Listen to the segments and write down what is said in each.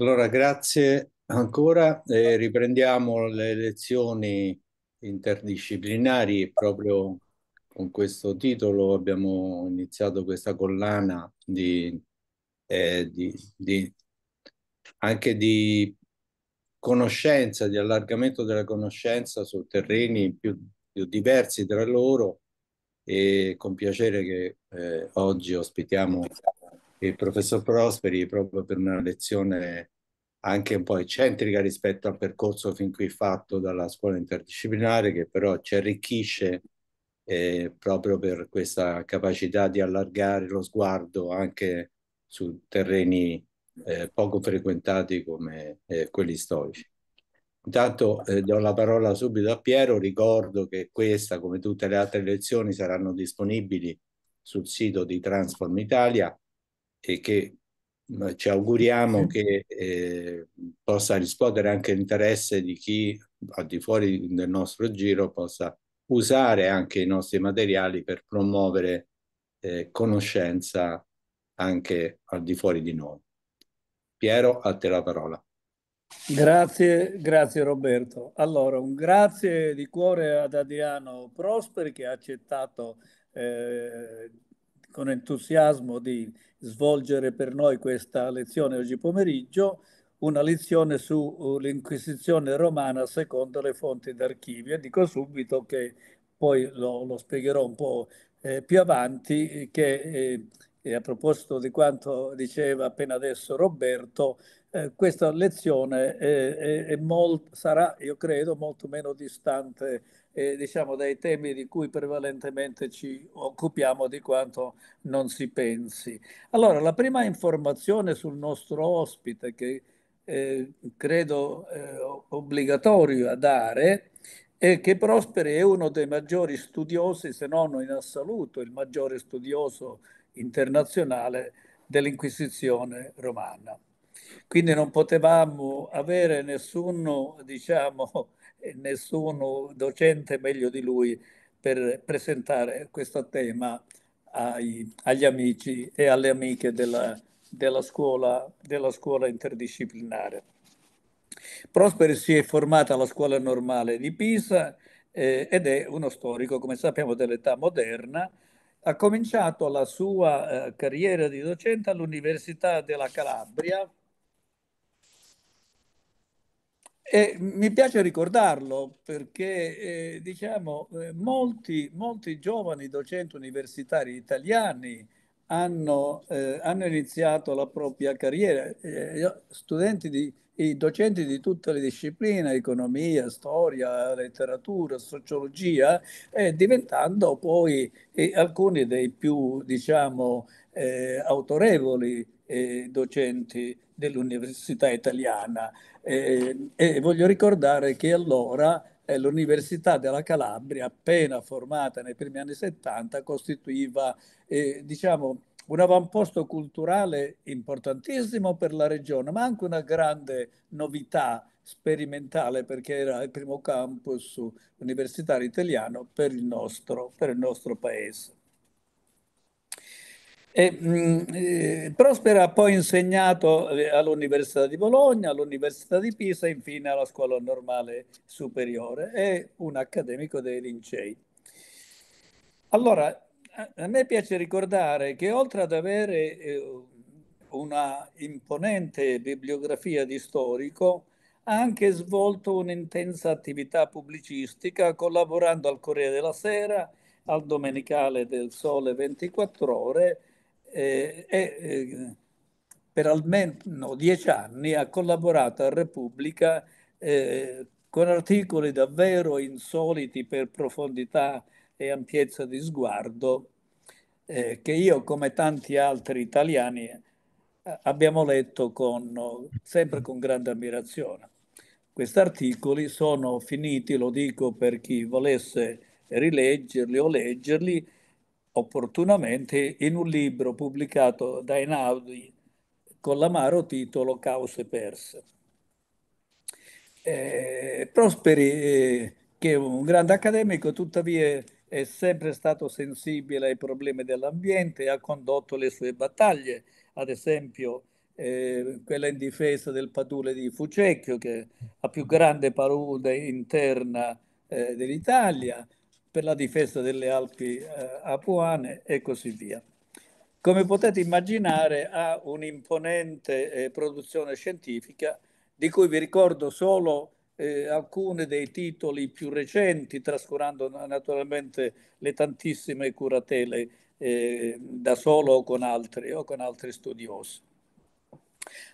Allora, grazie ancora. Eh, riprendiamo le lezioni interdisciplinari proprio con questo titolo. Abbiamo iniziato questa collana di, eh, di, di, anche di conoscenza, di allargamento della conoscenza su terreni più, più diversi tra loro e con piacere che eh, oggi ospitiamo il professor Prosperi proprio per una lezione anche un po' eccentrica rispetto al percorso fin qui fatto dalla scuola interdisciplinare che però ci arricchisce eh, proprio per questa capacità di allargare lo sguardo anche su terreni eh, poco frequentati come eh, quelli storici. Intanto eh, do la parola subito a Piero, ricordo che questa come tutte le altre lezioni saranno disponibili sul sito di Transform Italia e che ci auguriamo che eh, possa rispondere anche l'interesse di chi al di fuori del nostro giro possa usare anche i nostri materiali per promuovere eh, conoscenza anche al di fuori di noi. Piero, a te la parola. Grazie, grazie Roberto. Allora, un grazie di cuore ad Adriano Prosperi che ha accettato eh, con entusiasmo di svolgere per noi questa lezione oggi pomeriggio, una lezione sull'Inquisizione uh, romana secondo le fonti d'archivio. dico subito che poi lo, lo spiegherò un po' eh, più avanti, eh, che eh, a proposito di quanto diceva appena adesso Roberto, eh, questa lezione è, è, è molt, sarà, io credo, molto meno distante eh, diciamo, dai temi di cui prevalentemente ci occupiamo di quanto non si pensi. Allora, la prima informazione sul nostro ospite che eh, credo eh, obbligatorio a dare è che Prosperi è uno dei maggiori studiosi, se non in assoluto il maggiore studioso internazionale dell'Inquisizione romana. Quindi non potevamo avere nessuno, diciamo, eh, nessuno docente meglio di lui per presentare questo tema ai, agli amici e alle amiche della, della, scuola, della scuola interdisciplinare. Prosperi si è formata alla scuola normale di Pisa eh, ed è uno storico, come sappiamo, dell'età moderna. Ha cominciato la sua eh, carriera di docente all'Università della Calabria E mi piace ricordarlo perché eh, diciamo, eh, molti, molti, giovani docenti universitari italiani hanno, eh, hanno iniziato la propria carriera, eh, studenti di i docenti di tutte le discipline, economia, storia, letteratura, sociologia, eh, diventando poi eh, alcuni dei più, diciamo, eh, autorevoli eh, docenti dell'università italiana. Eh, e voglio ricordare che allora eh, l'Università della Calabria, appena formata nei primi anni 70, costituiva eh, diciamo, un avamposto culturale importantissimo per la regione, ma anche una grande novità sperimentale perché era il primo campus universitario italiano per il nostro, per il nostro paese. E, mh, mm, eh, Prospera ha poi insegnato eh, all'Università di Bologna, all'Università di Pisa e infine alla Scuola Normale Superiore. È un accademico dei Lincei. Allora, a me piace ricordare che oltre ad avere eh, una imponente bibliografia di storico, ha anche svolto un'intensa attività pubblicistica collaborando al Corriere della Sera, al Domenicale del Sole 24 Ore eh, e, e eh, per almeno dieci anni ha collaborato a Repubblica eh, con articoli davvero insoliti per profondità e ampiezza di sguardo eh, che io, come tanti altri italiani, eh, abbiamo letto con, sempre con grande ammirazione. Questi articoli sono finiti, lo dico per chi volesse rileggerli o leggerli opportunamente, in un libro pubblicato da Einaudi con l'amaro titolo Cause perse. Eh, Prosperi, eh, che è un grande accademico, tuttavia è sempre stato sensibile ai problemi dell'ambiente e ha condotto le sue battaglie, ad esempio eh, quella in difesa del padule di Fucecchio, che è la più grande palude interna eh, dell'Italia, per la difesa delle Alpi eh, Apuane e così via. Come potete immaginare ha un'imponente eh, produzione scientifica di cui vi ricordo solo eh, alcuni dei titoli più recenti, trascurando naturalmente le tantissime curatele eh, da solo o con altri, o con altri studiosi.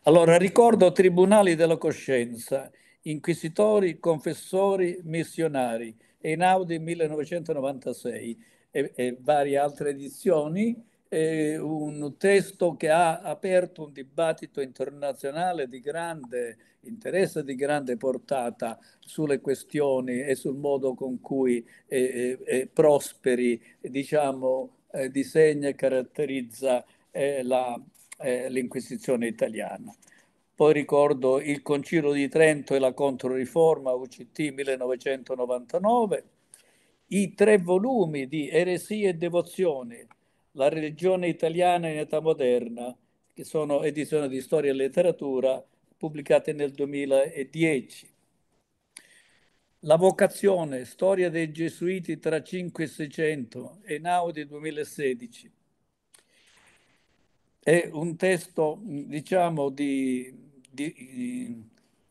Allora, ricordo tribunali della coscienza, inquisitori, confessori, missionari, Einaudi 1996 e, e varie altre edizioni, è un testo che ha aperto un dibattito internazionale di grande interesse, di grande portata sulle questioni e sul modo con cui eh, eh, eh prosperi, diciamo, eh, disegna e caratterizza eh, la, eh, l'Inquisizione italiana. Poi ricordo il Concilio di Trento e la Controriforma UCT 1999, i tre volumi di Eresie e Devozioni la religione italiana in età moderna, che sono edizioni di storia e letteratura pubblicate nel 2010. La vocazione, storia dei gesuiti tra 5 e 600, Einaudi 2016. È un testo, diciamo, di, di,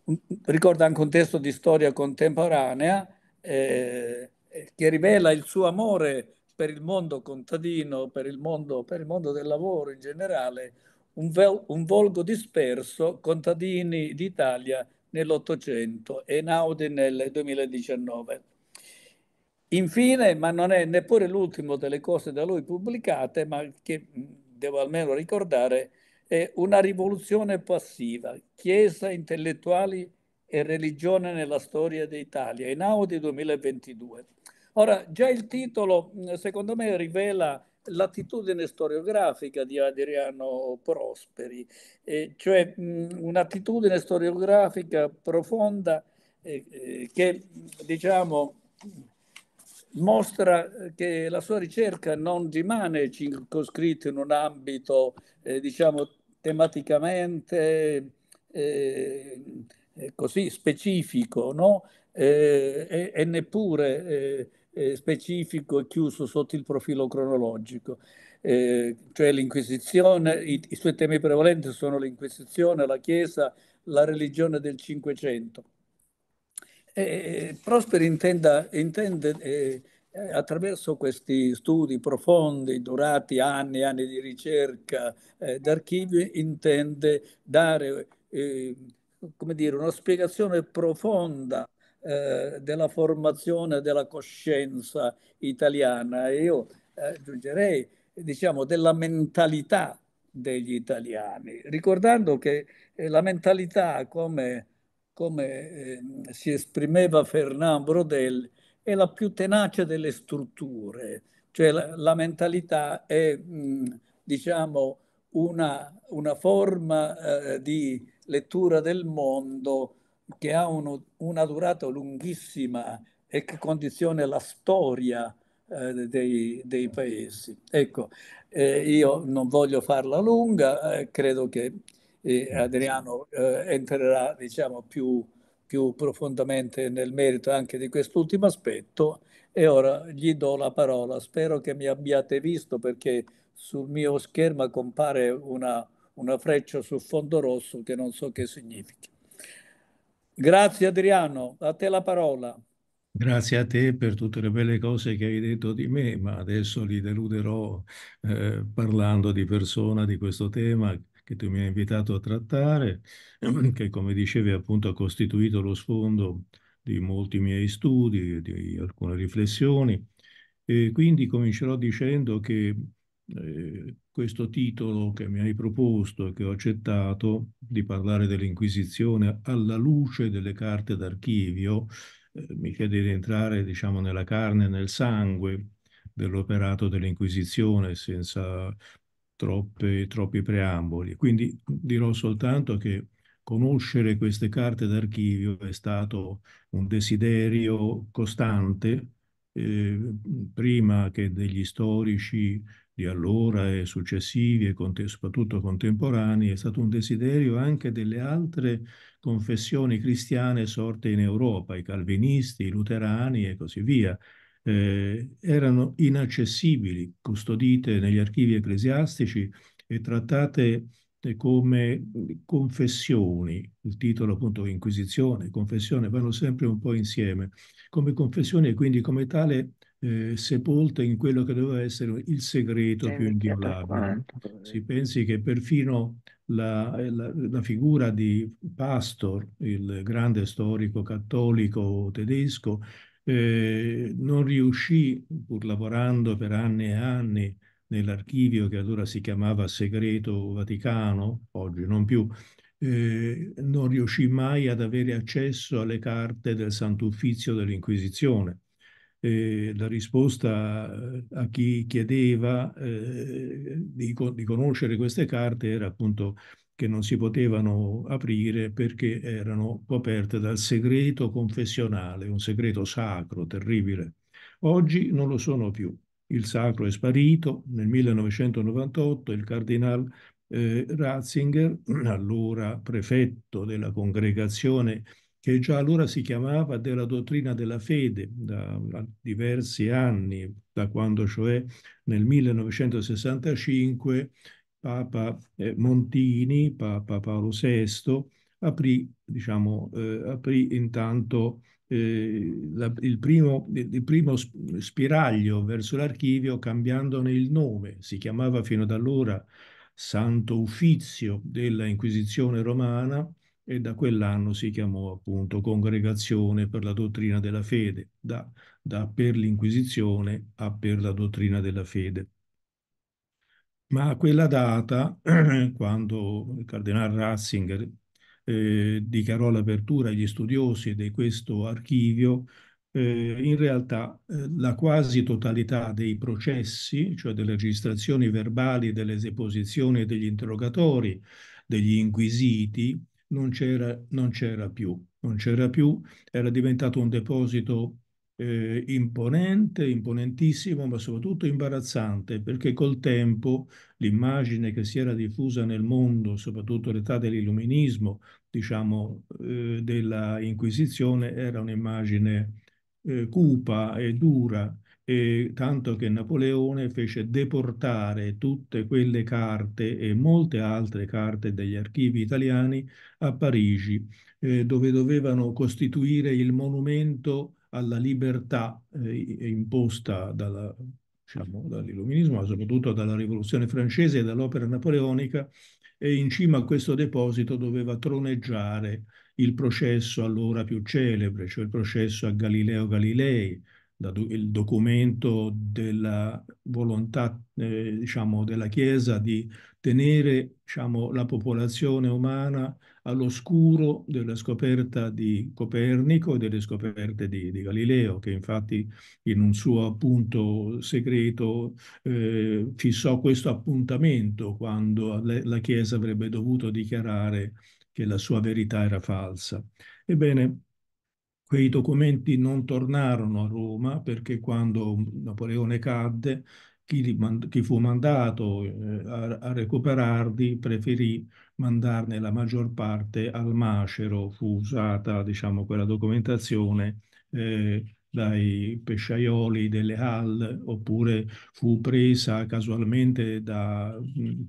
un, ricorda anche un testo di storia contemporanea eh, che rivela il suo amore per il mondo contadino, per il mondo, per il mondo del lavoro in generale, un, vel, un volgo disperso, contadini d'Italia nell'Ottocento e Naudi nel 2019. Infine, ma non è neppure l'ultimo delle cose da lui pubblicate, ma che devo almeno ricordare, è una rivoluzione passiva, Chiesa, intellettuali e religione nella storia d'Italia, in Audi 2022. Ora, già il titolo, mm, secondo me, rivela l'attitudine storiografica di Adriano Prosperi, eh, cioè mh, mm, un'attitudine storiografica profonda eh, eh, che, diciamo, mostra che la sua ricerca non rimane circoscritta in un ambito, eh, diciamo, tematicamente eh, eh, così specifico, no? e, e, neppure eh, specifico e chiuso sotto il profilo cronologico, eh, cioè l'Inquisizione, i, i suoi temi prevalenti sono l'Inquisizione, la Chiesa, la religione del Cinquecento. Eh, Prosperi intende, eh, attraverso questi studi profondi, durati anni e anni di ricerca eh, d'archivio, intende dare eh, come dire, una spiegazione profonda eh, della formazione della coscienza italiana e io eh, aggiungerei diciamo della mentalità degli italiani, ricordando che eh, la mentalità come, come eh, si esprimeva Fernand Brodel è la più tenace delle strutture, cioè la, la mentalità è mh, mm, diciamo una, una forma eh, di lettura del mondo che ha uno, una durata lunghissima e che condiziona la storia eh, dei, dei, paesi. Ecco, eh, io non voglio farla lunga, eh, credo che eh, Adriano eh, entrerà diciamo, più, più profondamente nel merito anche di quest'ultimo aspetto e ora gli do la parola. Spero che mi abbiate visto perché sul mio schermo compare una, una freccia sul fondo rosso che non so che significa. Grazie Adriano, a te la parola. Grazie a te per tutte le belle cose che hai detto di me, ma adesso li deluderò eh, parlando di persona di questo tema che tu mi hai invitato a trattare, che come dicevi appunto ha costituito lo sfondo di molti miei studi, di alcune riflessioni. E quindi comincerò dicendo che eh, questo titolo che mi hai proposto e che ho accettato di parlare dell'Inquisizione alla luce delle carte d'archivio, eh, mi chiede di entrare diciamo, nella carne e nel sangue dell'operato dell'Inquisizione senza troppe, troppi preamboli. Quindi dirò soltanto che conoscere queste carte d'archivio è stato un desiderio costante eh, prima che degli storici di allora e successivi e cont- soprattutto contemporanei, è stato un desiderio anche delle altre confessioni cristiane sorte in Europa, i calvinisti, i luterani e così via. Eh, erano inaccessibili, custodite negli archivi ecclesiastici e trattate eh, come confessioni, il titolo appunto Inquisizione, confessione, vanno sempre un po' insieme, come confessioni e quindi come tale eh, sepolta in quello che doveva essere il segreto più inviolabile. Si pensi che perfino la, eh, la, la, figura di Pastor, il grande storico cattolico tedesco, eh, non riuscì, pur lavorando per anni e anni nell'archivio che allora si chiamava Segreto Vaticano, oggi non più, eh, non riuscì mai ad avere accesso alle carte del Sant'Uffizio dell'Inquisizione eh, la risposta eh, a chi chiedeva eh, di, di, conoscere queste carte era appunto che non si potevano aprire perché erano coperte dal segreto confessionale, un segreto sacro, terribile. Oggi non lo sono più. Il sacro è sparito. Nel 1998 il cardinal eh, Ratzinger, allora prefetto della congregazione che già allora si chiamava della dottrina della fede da, da diversi anni, da quando cioè nel 1965 Papa eh, Montini, Papa Paolo VI, aprì, diciamo, eh, aprì intanto eh, la, il, primo, il, primo, spiraglio verso l'archivio cambiandone il nome. Si chiamava fino ad allora Santo Uffizio della Inquisizione romana e da quell'anno si chiamò appunto Congregazione per la dottrina della fede, da, da per l'Inquisizione a per la dottrina della fede. Ma a quella data, quando il Cardinale Ratzinger eh, dichiarò l'apertura agli studiosi di questo archivio, eh, in realtà eh, la quasi totalità dei processi, cioè delle registrazioni verbali, delle esposizioni e degli interrogatori degli inquisiti, non c'era, non c'era più, non c'era più, era diventato un deposito eh, imponente, imponentissimo, ma soprattutto imbarazzante, perché col tempo l'immagine che si era diffusa nel mondo, soprattutto l'età dell'illuminismo, diciamo, eh, della Inquisizione, era un'immagine eh, cupa e dura, e tanto che Napoleone fece deportare tutte quelle carte e molte altre carte degli archivi italiani a Parigi, eh, dove dovevano costituire il monumento alla libertà eh, imposta dalla, diciamo, dall'illuminismo, ma soprattutto dalla rivoluzione francese e dall'opera napoleonica, e in cima a questo deposito doveva troneggiare il processo allora più celebre, cioè il processo a Galileo Galilei, il documento della volontà eh, diciamo, della Chiesa di tenere diciamo, la popolazione umana all'oscuro della scoperta di Copernico e delle scoperte di, di Galileo, che infatti in un suo appunto segreto eh, fissò questo appuntamento quando la Chiesa avrebbe dovuto dichiarare che la sua verità era falsa. Ebbene, Quei documenti non tornarono a Roma perché quando Napoleone cadde, chi, li, chi fu mandato eh, a, a, recuperarli preferì mandarne la maggior parte al macero, fu usata diciamo, quella documentazione eh, dai pesciaioli delle Hall oppure fu presa casualmente da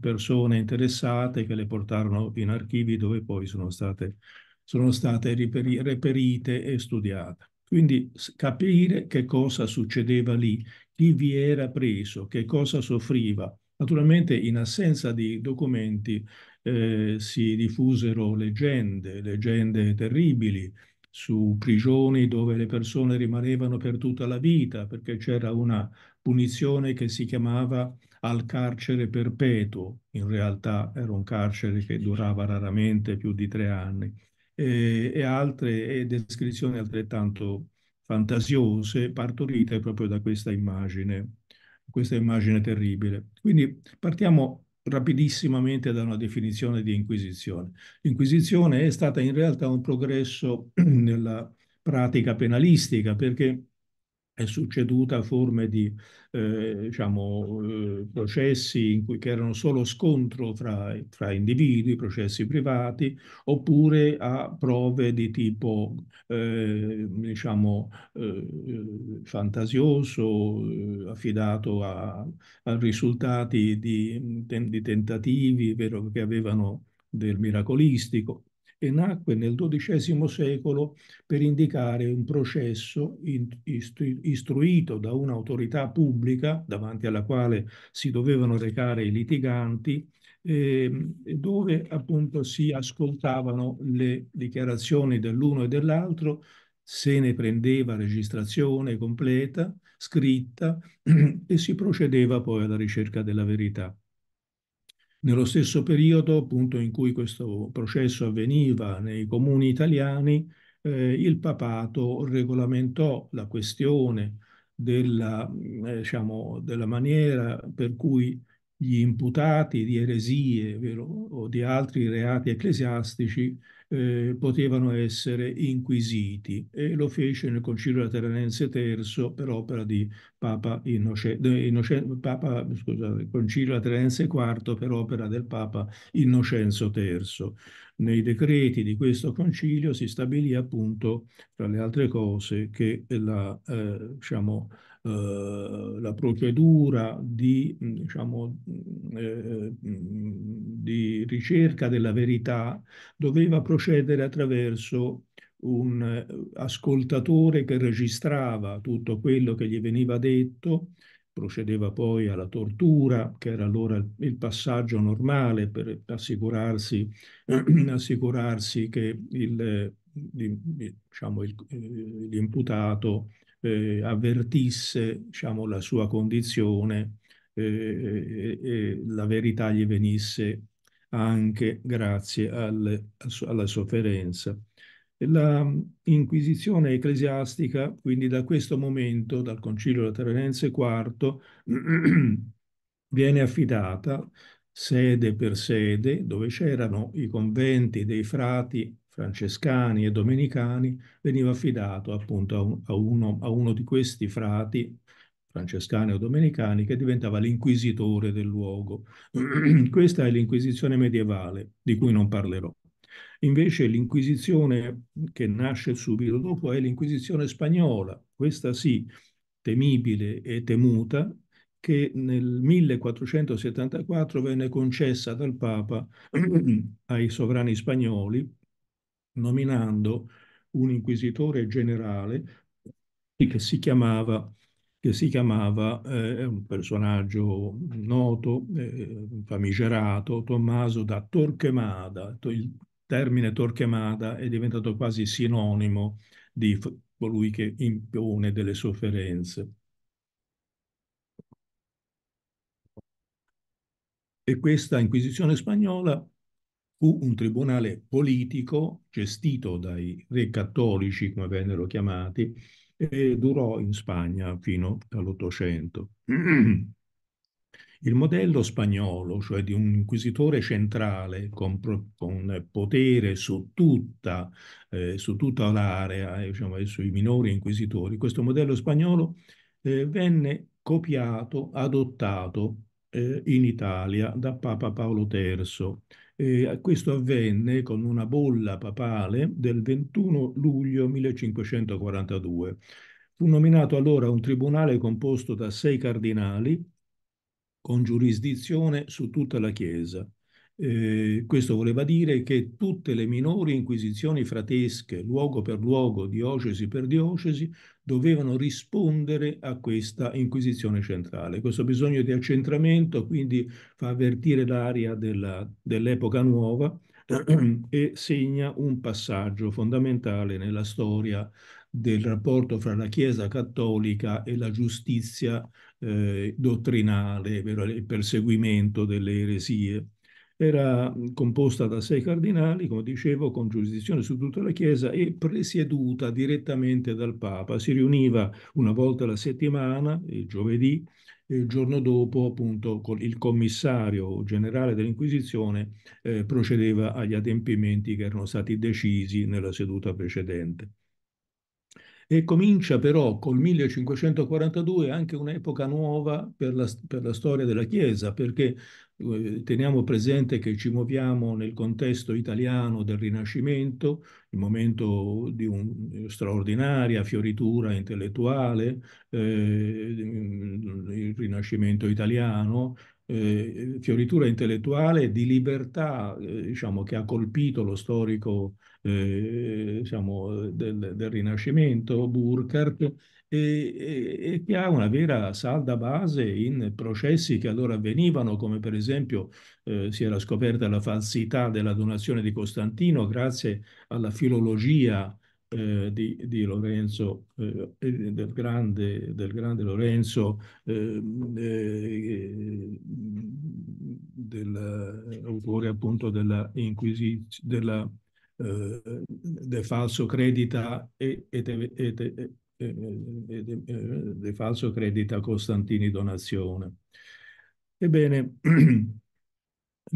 persone interessate che le portarono in archivi dove poi sono state sono state reperite e studiate. Quindi capire che cosa succedeva lì, chi vi era preso, che cosa soffriva. Naturalmente in assenza di documenti eh, si diffusero leggende, leggende terribili, su prigioni dove le persone rimanevano per tutta la vita perché c'era una punizione che si chiamava al carcere perpetuo, in realtà era un carcere che durava raramente più di tre anni eh, e altre e descrizioni altrettanto fantasiose partorite proprio da questa immagine, questa immagine terribile. Quindi partiamo rapidissimamente da una definizione di Inquisizione. L'Inquisizione è stata in realtà un progresso nella pratica penalistica perché è succeduta forme di eh, diciamo, eh, processi in cui erano solo scontro fra, tra, individui, processi privati, oppure a prove di tipo eh, diciamo, eh, fantasioso, eh, affidato a, a risultati di, di tentativi vero, che avevano del miracolistico e nacque nel XII secolo per indicare un processo istruito da un'autorità pubblica davanti alla quale si dovevano recare i litiganti ehm, dove appunto si ascoltavano le dichiarazioni dell'uno e dell'altro, se ne prendeva registrazione completa, scritta e si procedeva poi alla ricerca della verità. Nello stesso periodo appunto in cui questo processo avveniva nei comuni italiani, eh, il papato regolamentò la questione della, mm, eh, diciamo, della maniera per cui gli imputati di eresie vero, o di altri reati ecclesiastici eh, potevano essere inquisiti e lo fece nel Concilio Lateranense III per opera di Papa Innocente, Papa, scusate, Concilio Lateranense IV per opera del Papa Innocenzo III. Nei decreti di questo concilio si stabilì appunto, tra le altre cose, che la, eh, diciamo, eh, la procedura di, diciamo, eh, di ricerca della verità doveva procedere attraverso un eh, ascoltatore che registrava tutto quello che gli veniva detto, procedeva poi alla tortura, che era allora il passaggio normale per assicurarsi, assicurarsi che diciamo, l'imputato diciamo, eh, avvertisse diciamo, la sua condizione eh, eh, eh, e, la verità gli venisse anche grazie al, alla sofferenza. L'inquisizione mm, ecclesiastica, quindi da questo momento, dal Concilio Lateranense IV, viene affidata sede per sede, dove c'erano i conventi dei frati francescani e domenicani, veniva affidato appunto a, un, a, uno, a uno, di questi frati, francescani o domenicani, che diventava l'inquisitore del luogo. Questa è l'inquisizione medievale, di cui non parlerò. Invece l'inquisizione che nasce subito dopo è l'inquisizione spagnola, questa sì, temibile e temuta, che nel 1474 venne concessa dal Papa ai sovrani spagnoli nominando un inquisitore generale che si chiamava, che si chiamava eh, un personaggio noto, eh, famigerato, Tommaso da Torquemada. Il termine Torquemada è diventato quasi sinonimo di colui che impone delle sofferenze. E questa Inquisizione spagnola fu un tribunale politico gestito dai re cattolici, come vennero chiamati, e durò in Spagna fino all'Ottocento. Il modello spagnolo, cioè di un inquisitore centrale con, con potere su tutta, eh, su tutta l'area eh, diciamo, sui minori inquisitori, questo modello spagnolo eh, venne copiato, adottato eh, in Italia da Papa Paolo III eh, questo avvenne con una bolla papale del 21 luglio 1542. Fu nominato allora un tribunale composto da sei cardinali con giurisdizione su tutta la Chiesa. Eh, questo voleva dire che tutte le minori inquisizioni fratesche, luogo per luogo, diocesi per diocesi, dovevano rispondere a questa inquisizione centrale. Questo bisogno di accentramento quindi fa avvertire l'aria dell'epoca dell nuova e segna un passaggio fondamentale nella storia del rapporto fra la Chiesa cattolica e la giustizia eh, dottrinale, il perseguimento delle eresie era composta da sei cardinali, come dicevo, con giurisdizione su tutta la Chiesa e presieduta direttamente dal Papa. Si riuniva una volta alla settimana, il giovedì, e il giorno dopo appunto con il commissario generale dell'Inquisizione eh, procedeva agli adempimenti che erano stati decisi nella seduta precedente. E comincia però col 1542 anche un'epoca nuova per la, per la, storia della Chiesa, perché Teniamo presente che ci muoviamo nel contesto italiano del Rinascimento, il momento di una eh, straordinaria fioritura intellettuale, eh, mm, il Rinascimento italiano, eh, fioritura intellettuale di libertà eh, diciamo, che ha colpito lo storico diciamo, del, del Rinascimento, Burckhardt, e, che ha una vera salda base in processi che allora avvenivano, come per esempio eh, si era scoperta la falsità della donazione di Costantino grazie alla filologia eh, di, di, Lorenzo, eh, del, grande, del, grande, Lorenzo, ehm, eh, del, eh, autore appunto della Inquisizione, della, eh, del falso credita e, e, e, eh, eh, eh, di falso credito a Costantini Donazione. Ebbene,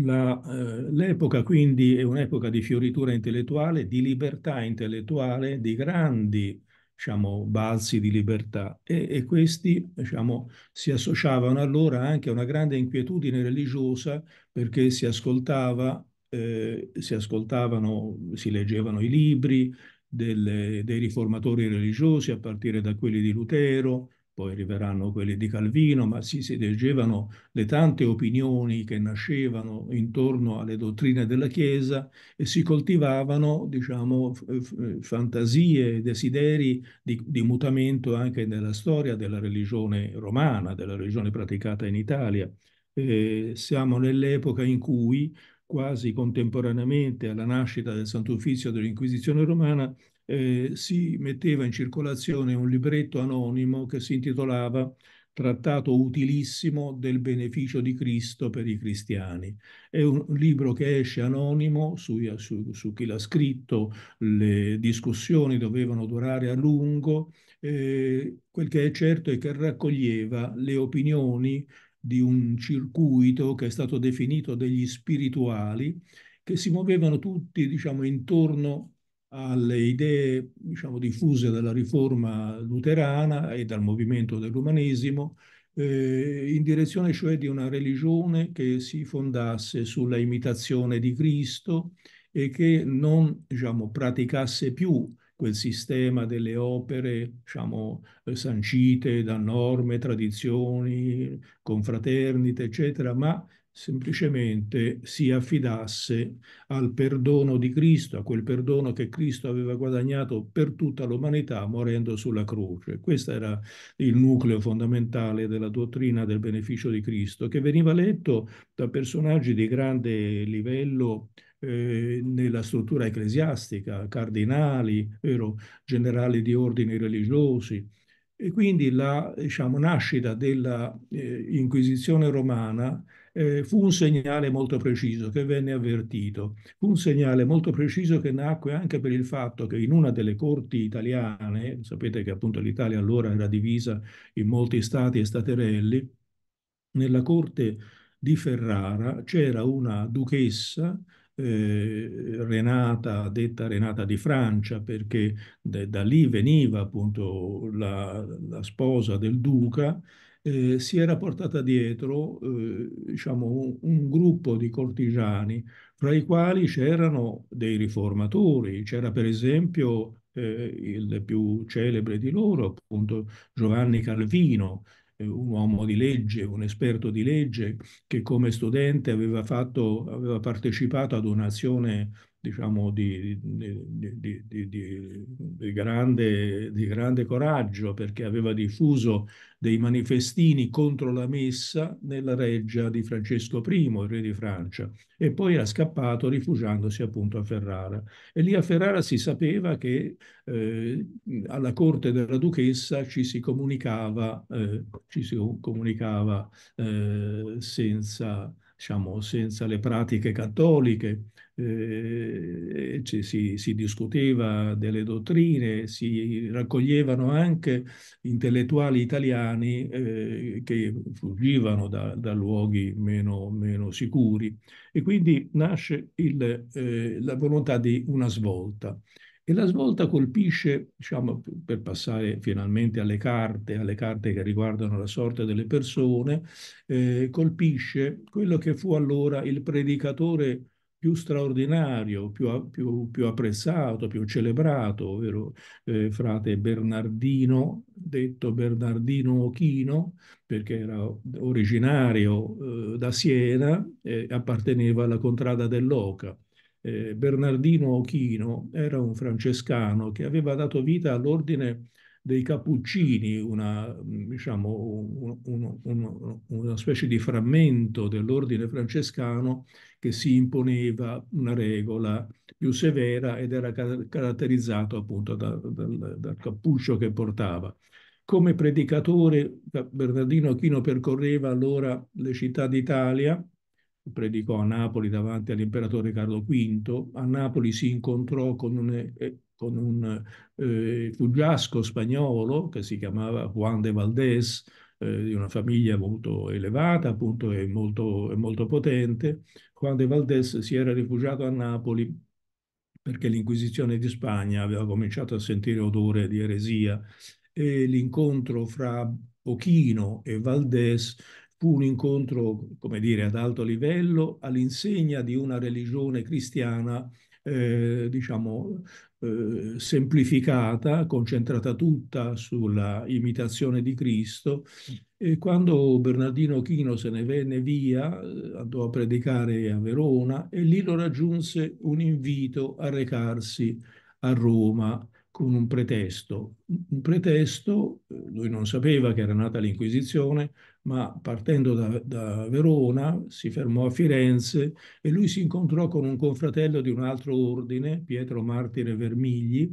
l'epoca quindi è un'epoca di fioritura intellettuale, di libertà intellettuale, di grandi diciamo, balzi di libertà e, e questi diciamo, si associavano allora anche a una grande inquietudine religiosa perché si ascoltava, eh, si ascoltavano, si leggevano i libri, delle, dei riformatori religiosi, a partire da quelli di Lutero, poi arriveranno quelli di Calvino, ma si, leggevano le tante opinioni che nascevano intorno alle dottrine della Chiesa e si coltivavano, diciamo, fantasie desideri di, di, mutamento anche nella storia della religione romana, della religione praticata in Italia. E siamo nell'epoca in cui quasi contemporaneamente alla nascita del Sant'Ufficio dell'Inquisizione romana, eh, si metteva in circolazione un libretto anonimo che si intitolava Trattato utilissimo del beneficio di Cristo per i cristiani. È un libro che esce anonimo su, su, su chi l'ha scritto, le discussioni dovevano durare a lungo, eh, quel che è certo è che raccoglieva le opinioni di un circuito che è stato definito degli spirituali, che si muovevano tutti diciamo, intorno alle idee diciamo, diffuse dalla riforma luterana e dal movimento dell'umanesimo, eh, in direzione cioè di una religione che si fondasse sulla imitazione di Cristo e che non diciamo, praticasse più quel sistema delle opere, diciamo, eh, sancite da norme, tradizioni, confraternite, eccetera, ma semplicemente si affidasse al perdono di Cristo, a quel perdono che Cristo aveva guadagnato per tutta l'umanità morendo sulla croce. Questo era il nucleo fondamentale della dottrina del beneficio di Cristo, che veniva letto da personaggi di grande livello eh, nella struttura ecclesiastica, cardinali, vero? generali di ordini religiosi. E quindi la diciamo, nascita dell'Inquisizione eh, romana eh, fu un segnale molto preciso che venne avvertito. Fu un segnale molto preciso che nacque anche per il fatto che in una delle corti italiane, sapete che appunto l'Italia allora era divisa in molti stati e staterelli, nella corte di Ferrara c'era una duchessa eh, Renata, detta Renata di Francia, perché da lì veniva appunto la, la sposa del duca, eh, si era portata dietro eh, diciamo, un, un, gruppo di cortigiani, fra i quali c'erano dei riformatori, c'era per esempio eh, il più celebre di loro, appunto Giovanni Calvino, un uomo di legge, un esperto di legge che come studente aveva, fatto, aveva partecipato ad un'azione diciamo, di, di, di, grande, di, grande, coraggio perché aveva diffuso dei manifestini contro la messa nella reggia di Francesco I, il re di Francia, e poi era scappato rifugiandosi appunto a Ferrara. E lì a Ferrara si sapeva che eh, alla corte della duchessa ci si comunicava, eh, ci si comunicava eh, senza... Diciamo, senza le pratiche cattoliche, eh, si, si, discuteva delle dottrine, si raccoglievano anche intellettuali italiani eh, che fuggivano da, da luoghi meno, meno, sicuri e quindi nasce il, eh, la volontà di una svolta. E la svolta colpisce, diciamo, per passare finalmente alle carte, alle carte che riguardano la sorte delle persone, eh, colpisce quello che fu allora il predicatore più straordinario, più, più, più apprezzato, più celebrato, ovvero eh, frate Bernardino, detto Bernardino Ochino, perché era originario eh, da Siena e apparteneva alla contrada dell'Oca. Eh, Bernardino Ochino era un francescano che aveva dato vita all'ordine dei Cappuccini, una, diciamo, un, un, un, una specie di frammento dell'ordine francescano che si imponeva una regola più severa ed era caratterizzato appunto da, dal, dal cappuccio che portava. Come predicatore, eh, Bernardino Chino percorreva allora le città d'Italia, predicò a Napoli davanti all'imperatore Carlo V, a Napoli si incontrò con un eh, con un eh, fuggiasco spagnolo che si chiamava Juan de Valdés, eh, di una famiglia molto elevata, appunto, e molto, e molto potente. Juan de Valdés si era rifugiato a Napoli perché l'Inquisizione di Spagna aveva cominciato a sentire odore di eresia e l'incontro fra Pochino e Valdés fu un incontro, come dire, ad alto livello all'insegna di una religione cristiana eh, diciamo, eh, semplificata, concentrata tutta sulla imitazione di Cristo. Mm. E quando Bernardino Chino se ne venne via, eh, andò a predicare a Verona e lì lo raggiunse un invito a recarsi a Roma con un pretesto. Un pretesto, eh, lui non sapeva che era nata l'Inquisizione, ma partendo da, da, Verona si fermò a Firenze e lui si incontrò con un confratello di un altro ordine, Pietro Martire Vermigli,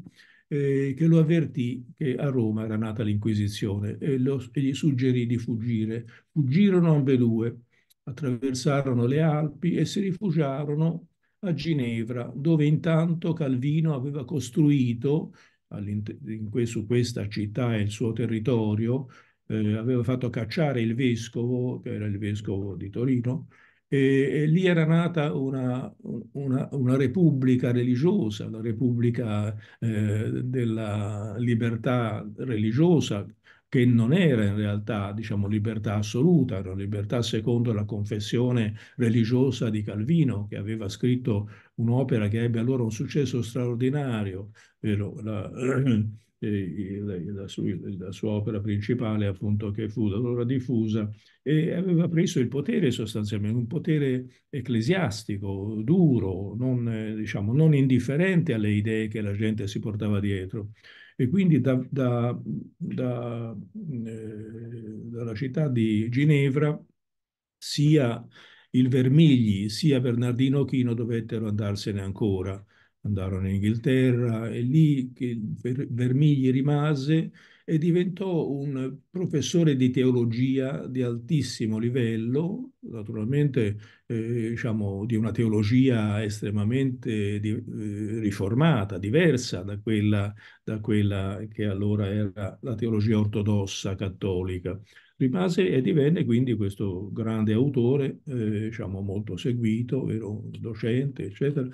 eh, che lo avvertì che a Roma era nata l'Inquisizione e, e gli suggerì di fuggire. Fuggirono ambedue, attraversarono le Alpi e si rifugiarono a Ginevra, dove intanto Calvino aveva costruito in que su questa città e il suo territorio eh, aveva fatto cacciare il vescovo, che era il vescovo di Torino, e, e lì era nata una, una, una, repubblica religiosa, la repubblica eh, della libertà religiosa, che non era in realtà diciamo, libertà assoluta, era libertà secondo la confessione religiosa di Calvino, che aveva scritto un'opera che ebbe allora un successo straordinario, vero? la, la, sua, la sua opera principale, appunto, che fu da allora diffusa, e aveva preso il potere sostanzialmente, un potere ecclesiastico, duro, non, diciamo, non indifferente alle idee che la gente si portava dietro. E quindi da, da, da, eh, dalla città di Ginevra sia il Vermigli sia Bernardino Chino dovettero andarsene ancora andarono in Inghilterra, e lì che Vermigli rimase e diventò un professore di teologia di altissimo livello, naturalmente eh, diciamo, di una teologia estremamente di, eh, riformata, diversa da quella, da quella che allora era la teologia ortodossa cattolica rimase e divenne quindi questo grande autore, eh, diciamo molto seguito, era un docente, eccetera.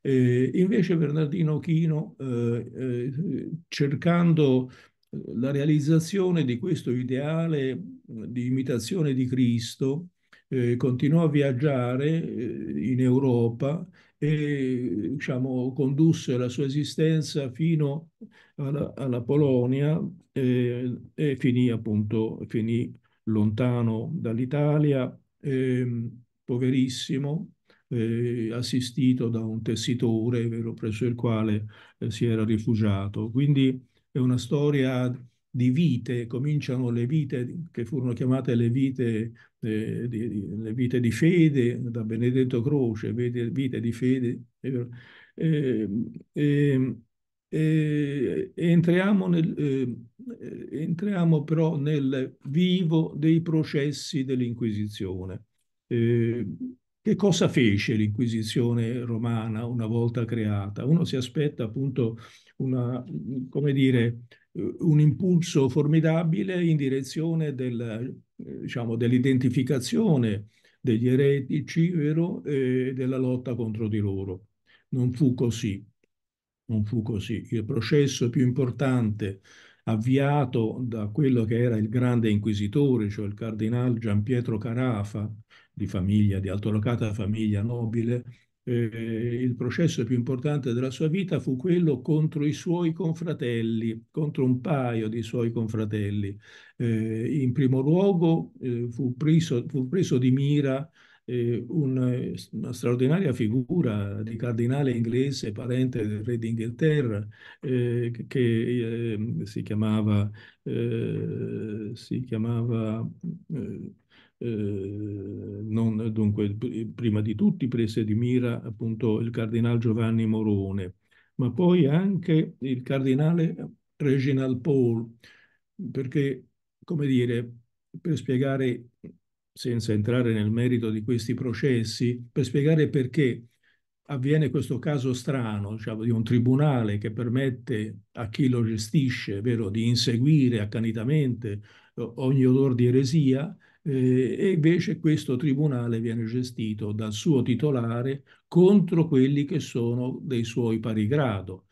Eh, invece Bernardino Chino, eh, eh cercando eh, la realizzazione di questo ideale di imitazione di Cristo, eh, continuò a viaggiare in Europa e diciamo, condusse la sua esistenza fino alla, alla Polonia eh, e finì appunto finì lontano dall'Italia, eh, poverissimo, eh, assistito da un tessitore vero, presso il quale eh, si era rifugiato. Quindi è una storia di vite, cominciano le vite che furono chiamate le vite, eh, di, di, le vite di fede da Benedetto Croce, vite, vite di fede. Eh, eh, eh, entriamo, nel, eh, eh, entriamo, però nel vivo dei processi dell'Inquisizione. Eh, che cosa fece l'Inquisizione romana una volta creata? Uno si aspetta appunto una, come dire, un impulso formidabile in direzione del, diciamo, dell'identificazione degli eretici vero, e della lotta contro di loro. Non fu così non fu così. Il processo più importante avviato da quello che era il grande inquisitore, cioè il cardinale Gian Pietro Carafa, di famiglia, di altolocata famiglia nobile, eh, il processo più importante della sua vita fu quello contro i suoi confratelli, contro un paio di suoi confratelli. Eh, in primo luogo eh, fu, preso, fu, preso, di mira eh, un, una straordinaria figura di cardinale inglese, parente del re d'Inghilterra, eh, che ehm, eh, si chiamava, si eh, chiamava eh, non, dunque, prima di tutti prese di mira appunto il cardinale Giovanni Morone, ma poi anche il cardinale Reginald Paul, perché, come dire, per spiegare senza entrare nel merito di questi processi, per spiegare perché avviene questo caso strano, diciamo, di un tribunale che permette a chi lo gestisce, vero, di inseguire accanitamente eh, ogni odor di eresia, eh, e invece questo tribunale viene gestito dal suo titolare contro quelli che sono dei suoi pari grado.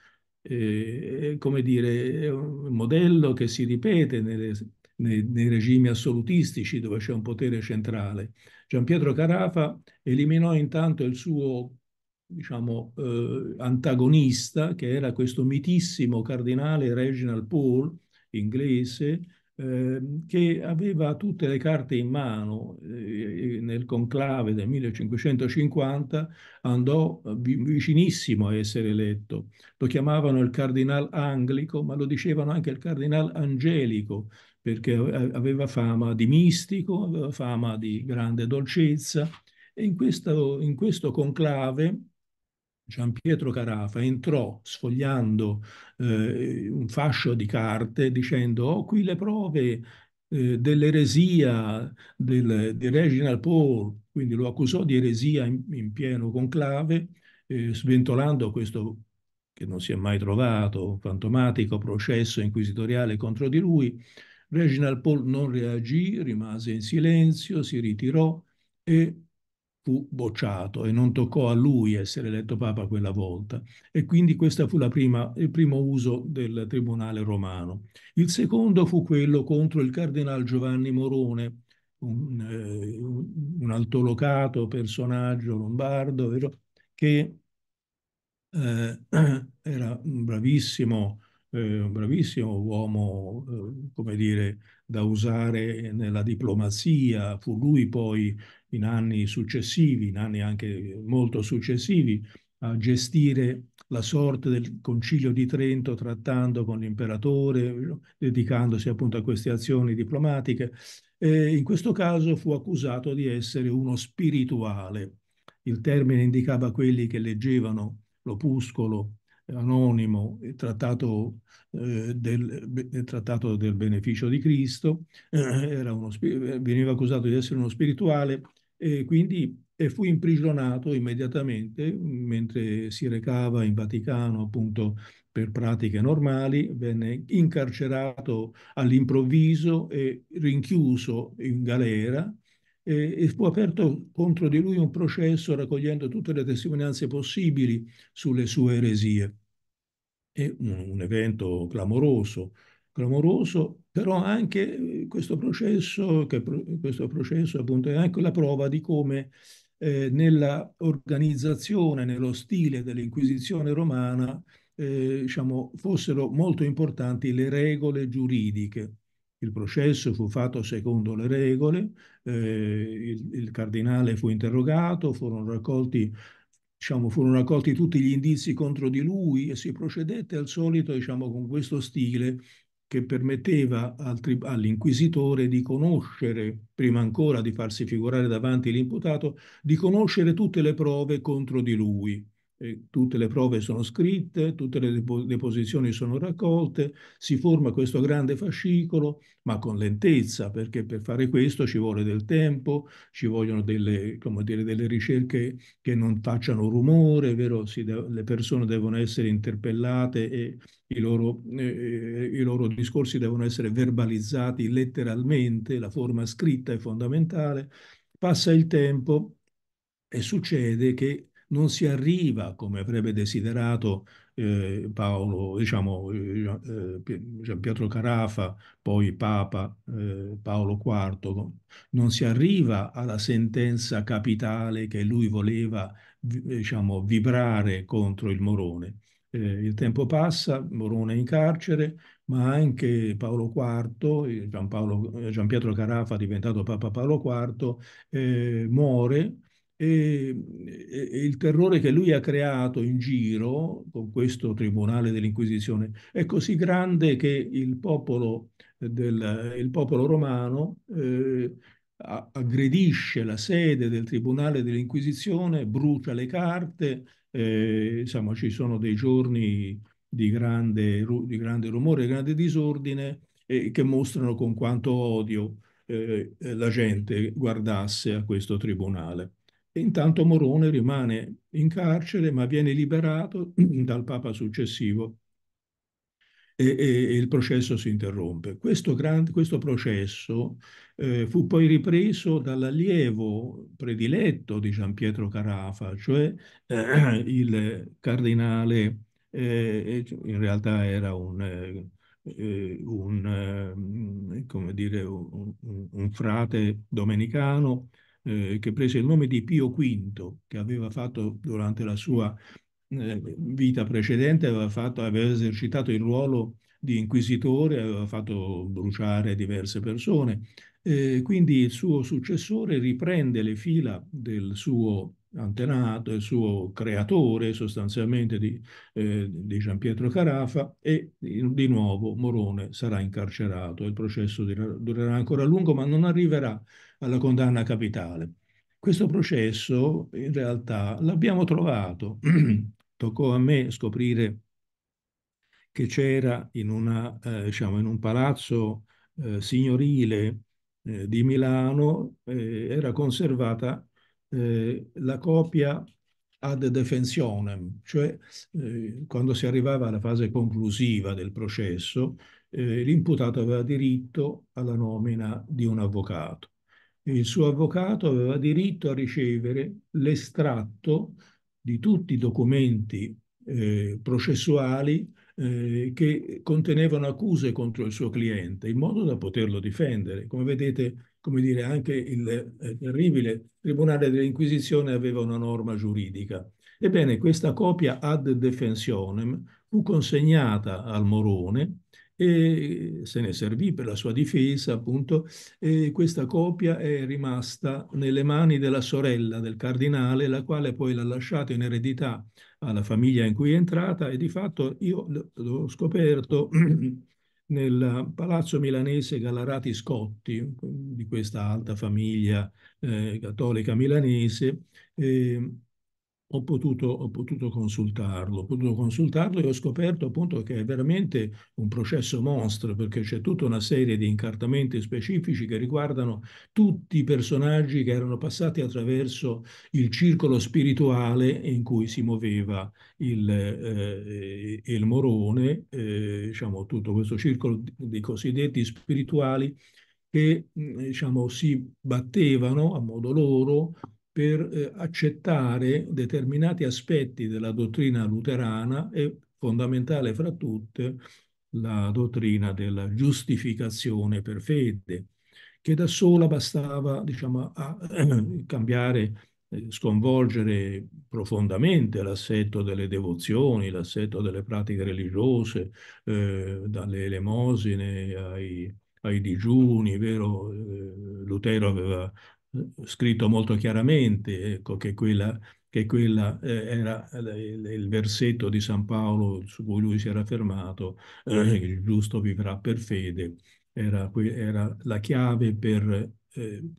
Eh, come dire, è un modello che si ripete nelle nei, nei regimi assolutistici dove c'è un potere centrale. Gian Pietro Carafa eliminò intanto il suo diciamo, eh, antagonista, che era questo mitissimo cardinale Reginald Paul, inglese, eh, che aveva tutte le carte in mano eh, nel conclave del 1550, andò vicinissimo a essere eletto. Lo chiamavano il cardinal anglico, ma lo dicevano anche il cardinal angelico, perché aveva fama di mistico, aveva fama di grande dolcezza e in questo, in questo conclave Gian Pietro Carafa entrò sfogliando eh, un fascio di carte dicendo ho oh, qui le prove eh, dell'eresia del, di Reginald Paul, quindi lo accusò di eresia in, in pieno conclave, eh, sventolando questo che non si è mai trovato, fantomatico processo inquisitoriale contro di lui, Reginald Paul non reagì, rimase in silenzio, si ritirò e fu bocciato e non toccò a lui essere eletto papa quella volta e quindi questo fu prima, il primo uso del tribunale romano. Il secondo fu quello contro il cardinal Giovanni Morone, un, eh, un altolocato personaggio lombardo vero? che eh, era un bravissimo eh, un bravissimo uomo, eh, come dire, da usare nella diplomazia, fu lui poi in anni successivi, in anni anche molto successivi, a gestire la sorte del Concilio di Trento trattando con l'imperatore, dedicandosi appunto a queste azioni diplomatiche. E in questo caso fu accusato di essere uno spirituale. Il termine indicava quelli che leggevano l'opuscolo anonimo trattato, eh, del, trattato del beneficio di Cristo, eh, uno, veniva accusato di essere uno spirituale e quindi e fu imprigionato immediatamente mentre si recava in Vaticano appunto per pratiche normali, venne incarcerato all'improvviso e rinchiuso in galera eh, e fu aperto contro di lui un processo raccogliendo tutte le testimonianze possibili sulle sue eresie. È un, un evento clamoroso, clamoroso, però anche eh, questo processo, che, questo processo appunto è anche la prova di come eh, nella organizzazione, nello stile dell'Inquisizione romana, eh, diciamo, fossero molto importanti le regole giuridiche il processo fu fatto secondo le regole, eh, il, il, cardinale fu interrogato, furono raccolti, diciamo, furono raccolti, tutti gli indizi contro di lui e si procedette al solito diciamo, con questo stile che permetteva al all'inquisitore di conoscere, prima ancora di farsi figurare davanti l'imputato, di conoscere tutte le prove contro di lui tutte le prove sono scritte, tutte le deposizioni sono raccolte, si forma questo grande fascicolo, ma con lentezza, perché per fare questo ci vuole del tempo, ci vogliono delle, dire, delle ricerche che non facciano rumore, le persone devono essere interpellate e i loro, eh, i loro discorsi devono essere verbalizzati letteralmente, la forma scritta è fondamentale. Passa il tempo e succede che non si arriva, come avrebbe desiderato eh, Paolo, diciamo, eh, Gian Pietro Carafa, poi Papa eh, Paolo IV, non si arriva alla sentenza capitale che lui voleva diciamo, vibrare contro il Morone. Eh, il tempo passa, Morone è in carcere, ma anche Paolo IV, eh, Gian, Paolo, eh, Gian Pietro Carafa diventato Papa Paolo IV, muore e, e, il terrore che lui ha creato in giro con questo tribunale dell'Inquisizione è così grande che il popolo, eh, del, il popolo romano eh, aggredisce la sede del tribunale dell'Inquisizione, brucia le carte, eh, insomma ci sono dei giorni di grande, di grande rumore, grande disordine eh, che mostrano con quanto odio eh, la gente guardasse a questo tribunale. E intanto Morone rimane in carcere ma viene liberato dal Papa successivo e, e, e il processo si interrompe. Questo, gran, questo processo eh, fu poi ripreso dall'allievo prediletto di Gian Pietro Carafa, cioè eh, il cardinale, eh, cioè, in realtà era un... Eh, eh, un, eh, dire, un, un frate domenicano eh, che prese il nome di Pio V, che aveva fatto durante la sua eh, vita precedente, aveva, fatto, aveva esercitato il ruolo di inquisitore, aveva fatto bruciare diverse persone. Eh, quindi il suo successore riprende le fila del suo antenato, del suo creatore sostanzialmente di, eh, di Gian Pietro Carafa e di nuovo Morone sarà incarcerato. Il processo durerà ancora a lungo ma non arriverà alla condanna capitale. Questo processo in realtà l'abbiamo trovato, toccò a me scoprire che c'era in, eh, diciamo, in, un palazzo eh, signorile eh, di Milano, eh, era conservata eh, la copia ad defensionem, cioè eh, quando si arrivava alla fase conclusiva del processo, eh, l'imputato aveva diritto alla nomina di un avvocato il suo avvocato aveva diritto a ricevere l'estratto di tutti i documenti eh, processuali eh, che contenevano accuse contro il suo cliente, in modo da poterlo difendere. Come vedete, come dire, anche il eh, terribile Tribunale dell'Inquisizione aveva una norma giuridica. Ebbene, questa copia ad defensionem fu consegnata al Morone e se ne servì per la sua difesa, appunto, e questa copia è rimasta nelle mani della sorella del cardinale, la quale poi l'ha lasciata in eredità alla famiglia in cui è entrata e di fatto io l'ho scoperto nel palazzo milanese Gallarati Scotti, di questa alta famiglia eh, cattolica milanese, eh, ho potuto, ho potuto, consultarlo, ho potuto consultarlo e ho scoperto appunto che è veramente un processo mostro perché c'è tutta una serie di incartamenti specifici che riguardano tutti i personaggi che erano passati attraverso il circolo spirituale in cui si muoveva il, eh, il Morone, eh, diciamo tutto questo circolo dei cosiddetti spirituali che mm, diciamo, si battevano a modo loro per eh, accettare determinati aspetti della dottrina luterana e fondamentale fra tutte la dottrina della giustificazione per fede, che da sola bastava diciamo, a cambiare, eh, sconvolgere profondamente l'assetto delle devozioni, l'assetto delle pratiche religiose, eh, dalle elemosine ai, ai digiuni, vero? Eh, Lutero aveva scritto molto chiaramente ecco, che quella, che eh, era il, eh, il, versetto di San Paolo su cui lui si era fermato, eh, il giusto vivrà per fede, era, era la chiave per eh,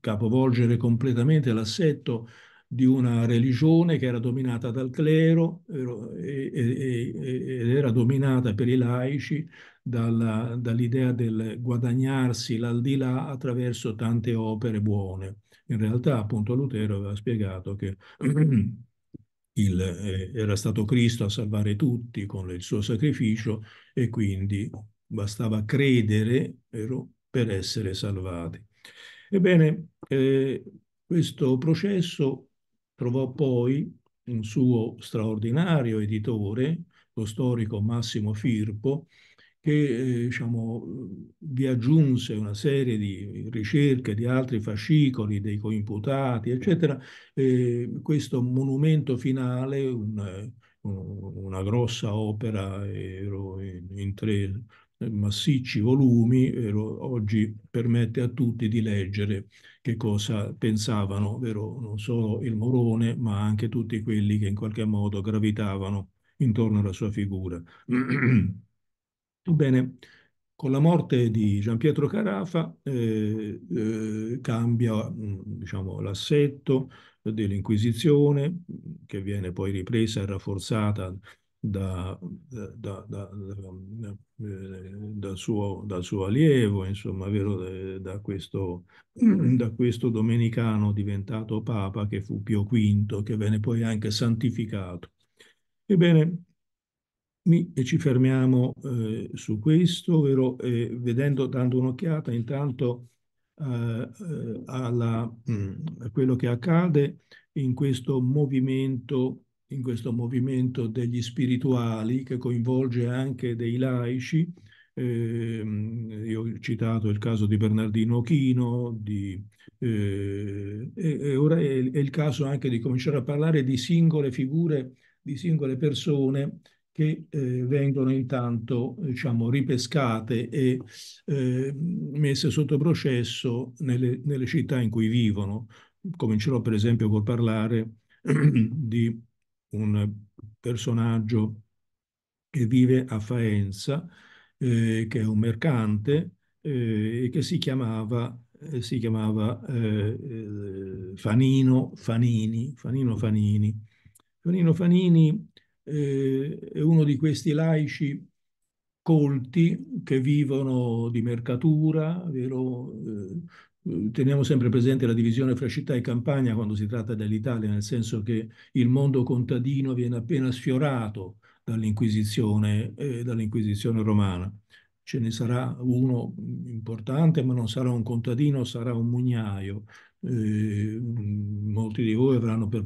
capovolgere completamente l'assetto di una religione che era dominata dal clero ed era dominata per i laici dalla, dall'idea del guadagnarsi l'aldilà attraverso tante opere buone. In realtà appunto Lutero aveva spiegato che il, eh, era stato Cristo a salvare tutti con il suo sacrificio e quindi bastava credere vero, per essere salvati. Ebbene, eh, questo processo trovò poi un suo straordinario editore, lo storico Massimo Firpo, che eh, diciamo, vi aggiunse una serie di ricerche di altri fascicoli, dei coimputati, eccetera, eh, questo monumento finale, un, una grossa opera, ero in, tre massicci volumi, ero, oggi permette a tutti di leggere che cosa pensavano, vero, non solo il Morone, ma anche tutti quelli che in qualche modo gravitavano intorno alla sua figura. Bene, con la morte di Gian Pietro Carafa eh, eh, cambia mm, diciamo, l'assetto dell'Inquisizione, che viene poi ripresa e rafforzata da, da, da, eh, dal, suo, dal, suo, allievo, insomma, vero, eh, da, questo, da questo domenicano diventato papa che fu Pio V, che venne poi anche santificato. Ebbene, mi, ci fermiamo eh, su questo, ovvero eh, vedendo, dando un'occhiata intanto eh, eh alla, mh, mm, a quello che accade in questo, in questo movimento degli spirituali che coinvolge anche dei laici. Ehm, io ho citato il caso di Bernardino Chino, di, eh, e, e, ora è, è il caso anche di cominciare a parlare di singole figure, di singole persone che eh, vengono intanto diciamo, ripescate e eh, messe sotto processo nelle, nelle, città in cui vivono. Comincerò per esempio col parlare di un personaggio che vive a Faenza, eh, che è un mercante eh, e che si chiamava, eh, si chiamava eh, Fanino Fanini. Fanino Fanini. Fanino Fanini eh, è uno di questi laici colti che vivono di mercatura, vero, eh, eh, teniamo sempre presente la divisione fra città e campagna quando si tratta dell'Italia, nel senso che il mondo contadino viene appena sfiorato dall'Inquisizione eh, dall romana. Ce ne sarà uno importante, ma non sarà un contadino, sarà un mugnaio. Ehm, molti di voi avranno per,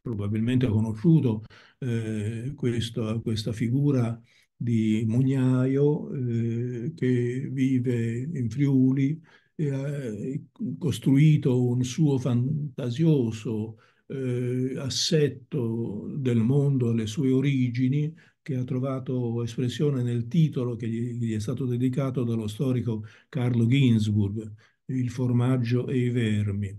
probabilmente conosciuto eh, questo, questa figura di Mugnaio eh, che vive in Friuli e ha eh, costruito un suo fantasioso eh, assetto del mondo alle sue origini che ha trovato espressione nel titolo che gli, è stato dedicato dallo storico Carlo Ginsburg, il formaggio e i vermi.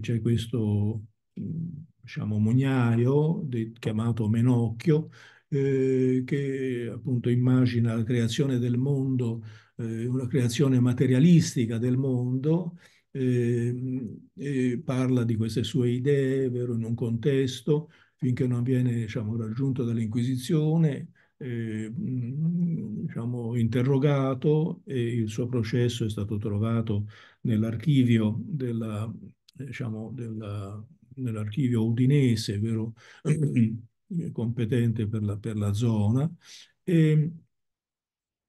C'è questo mm, diciamo, mugnaio chiamato Menocchio eh, che appunto immagina la creazione del mondo, eh, una creazione materialistica del mondo, eh, parla di queste sue idee, vero, in un contesto, finché non viene diciamo, raggiunto dall'Inquisizione, eh, diciamo, interrogato e il suo processo è stato trovato nell'archivio della, diciamo, della, nell'archivio udinese, vero, competente per la, per la zona, e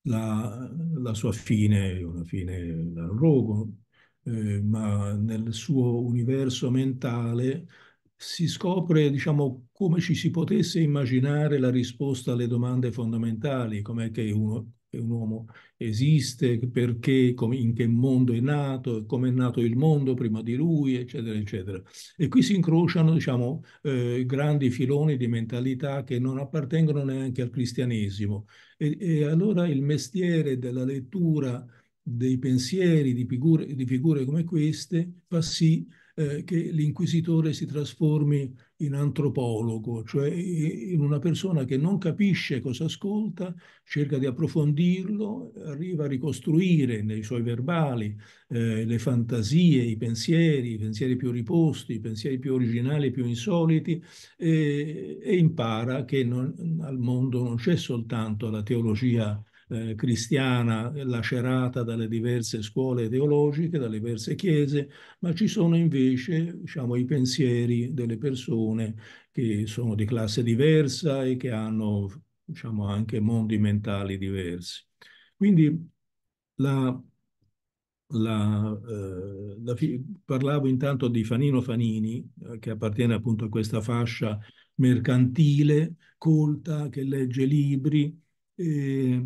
la, la, sua fine è una fine dal rogo, eh, ma nel suo universo mentale si scopre diciamo, come ci si potesse immaginare la risposta alle domande fondamentali, com'è che uno, un uomo esiste, perché, come, in che mondo è nato, come è nato il mondo prima di lui, eccetera, eccetera. E qui si incrociano diciamo, eh, grandi filoni di mentalità che non appartengono neanche al cristianesimo. E, e allora il mestiere della lettura dei pensieri di figure, di figure come queste fa sì eh, che l'inquisitore si trasformi in antropologo, cioè in una persona che non capisce cosa ascolta, cerca di approfondirlo, arriva a ricostruire nei suoi verbali eh, le fantasie, i pensieri, i pensieri più riposti, i pensieri più originali, più insoliti, e, eh, e impara che non, al mondo non c'è soltanto la teologia eh, cristiana lacerata dalle diverse scuole teologiche, dalle diverse chiese, ma ci sono invece diciamo, i pensieri delle persone che sono di classe diversa e che hanno diciamo, anche mondi mentali diversi. Quindi la, la, eh, la, parlavo intanto di Fanino Fanini, eh, che appartiene appunto a questa fascia mercantile, colta, che legge libri, eh,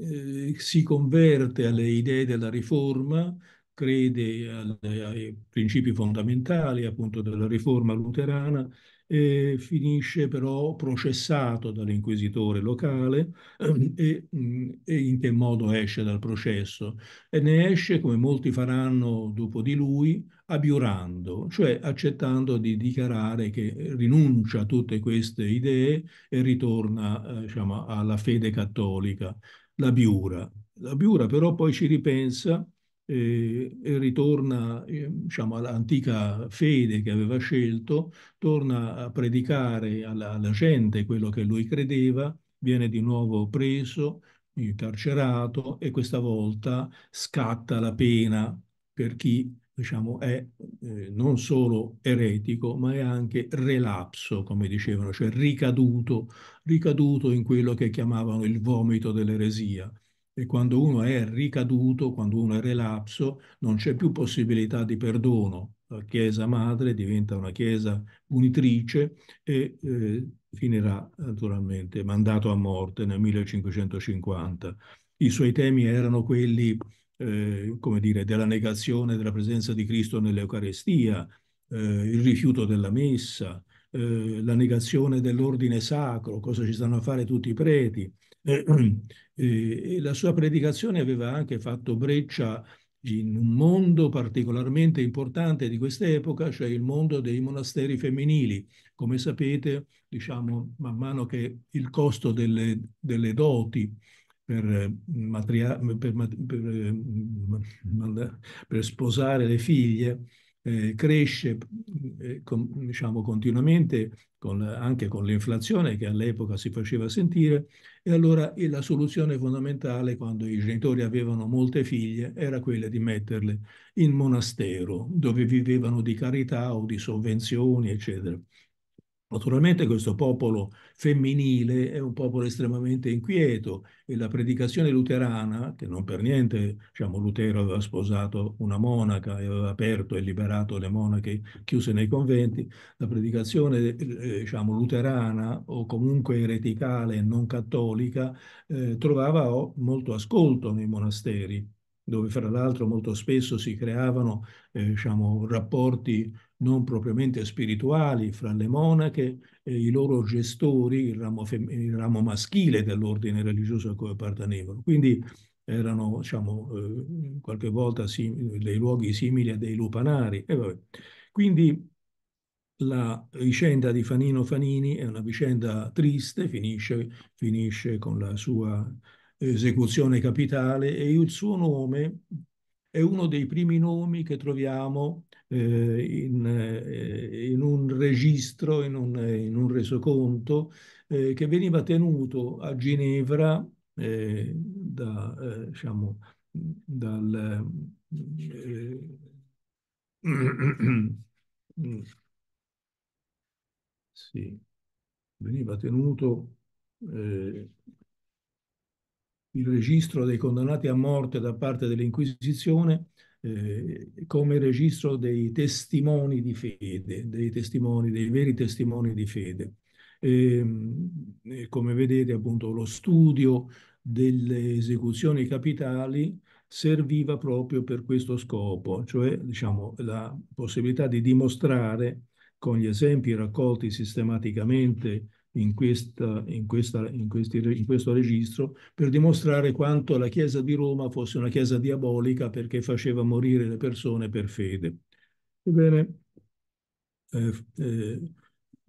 eh, si converte alle idee della riforma, crede alle, ai principi fondamentali appunto della riforma luterana e finisce però processato dall'inquisitore locale ehm, e, mm, e, in che modo esce dal processo? E ne esce, come molti faranno dopo di lui, abiurando, cioè accettando di dichiarare che rinuncia a tutte queste idee e ritorna eh, diciamo, alla fede cattolica la Biura. La Biura però poi ci ripensa eh, e ritorna eh, diciamo, all'antica fede che aveva scelto, torna a predicare alla, alla gente quello che lui credeva, viene di nuovo preso, incarcerato e questa volta scatta la pena per chi diciamo, è eh, non solo eretico, ma è anche relapso, come dicevano, cioè ricaduto ricaduto in quello che chiamavano il vomito dell'eresia. E quando uno è ricaduto, quando uno è relapso, non c'è più possibilità di perdono. La Chiesa madre diventa una Chiesa punitrice e eh, finirà naturalmente mandato a morte nel 1550. I suoi temi erano quelli, eh, come dire, della negazione della presenza di Cristo nell'Eucarestia, eh, il rifiuto della messa, eh, la negazione dell'ordine sacro, cosa ci stanno a fare tutti i preti. Eh, eh, la sua predicazione aveva anche fatto breccia in un mondo particolarmente importante di quest'epoca, cioè il mondo dei monasteri femminili. Come sapete, diciamo, man mano che il costo delle, delle doti per, eh, per, per, eh, per, sposare le figlie eh, cresce mm, eh, con, diciamo, continuamente con, anche con l'inflazione che all'epoca si faceva sentire e allora eh, la soluzione fondamentale quando i genitori avevano molte figlie era quella di metterle in monastero dove vivevano di carità o di sovvenzioni eccetera. Naturalmente questo popolo femminile è un popolo estremamente inquieto e la predicazione luterana, che non per niente diciamo, Lutero aveva sposato una monaca e aveva aperto e liberato le monache chiuse nei conventi, la predicazione eh, diciamo, luterana o comunque ereticale e non cattolica eh, trovava molto ascolto nei monasteri, dove fra l'altro molto spesso si creavano eh, diciamo, rapporti non propriamente spirituali fra le monache e i loro gestori, il ramo, il ramo maschile dell'ordine religioso a cui appartenevano. Quindi erano, diciamo, eh, qualche volta dei luoghi simili a dei lupanari. Quindi la vicenda di Fanino Fanini è una vicenda triste, finisce, finisce con la sua esecuzione capitale e il suo nome è uno dei primi nomi che troviamo eh, in, eh, in, un registro, in un, in un resoconto eh, che veniva tenuto a Ginevra eh, da, eh, diciamo, dal, eh, sì, veniva tenuto il registro dei condannati a morte da parte dell'Inquisizione eh, come registro dei testimoni di fede, dei testimoni, dei veri testimoni di fede. E, ehm, e come vedete appunto lo studio delle esecuzioni capitali serviva proprio per questo scopo, cioè diciamo, la possibilità di dimostrare con gli esempi raccolti sistematicamente in, questa, in, questa, in, questi, in questo registro per dimostrare quanto la Chiesa di Roma fosse una Chiesa diabolica perché faceva morire le persone per fede. Ebbene, eh, eh,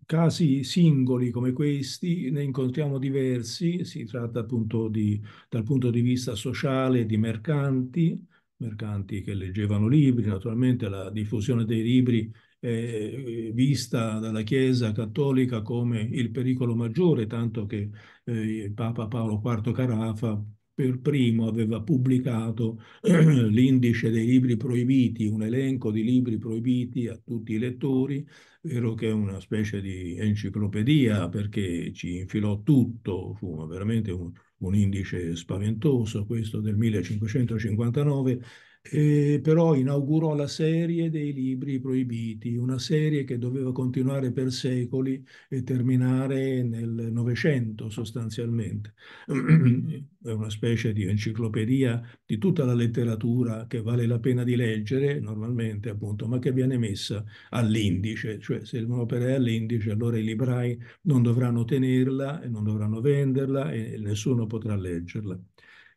casi singoli come questi ne incontriamo diversi, si tratta appunto di, dal punto di vista sociale di mercanti, mercanti che leggevano libri, naturalmente la diffusione dei libri eh, vista dalla Chiesa cattolica come il pericolo maggiore, tanto che eh, Papa Paolo IV Carafa per primo aveva pubblicato l'indice dei libri proibiti, un elenco di libri proibiti a tutti i lettori, vero che è una specie di enciclopedia perché ci infilò tutto, fu veramente un, un indice spaventoso questo del 1559 eh, però inaugurò la serie dei libri proibiti, una serie che doveva continuare per secoli e terminare nel Novecento sostanzialmente. Mm-hmm. È una specie di enciclopedia di tutta la letteratura che vale la pena di leggere normalmente, appunto, ma che viene messa all'indice, cioè se un'opera è all'indice allora i librai non dovranno tenerla e non dovranno venderla e nessuno potrà leggerla.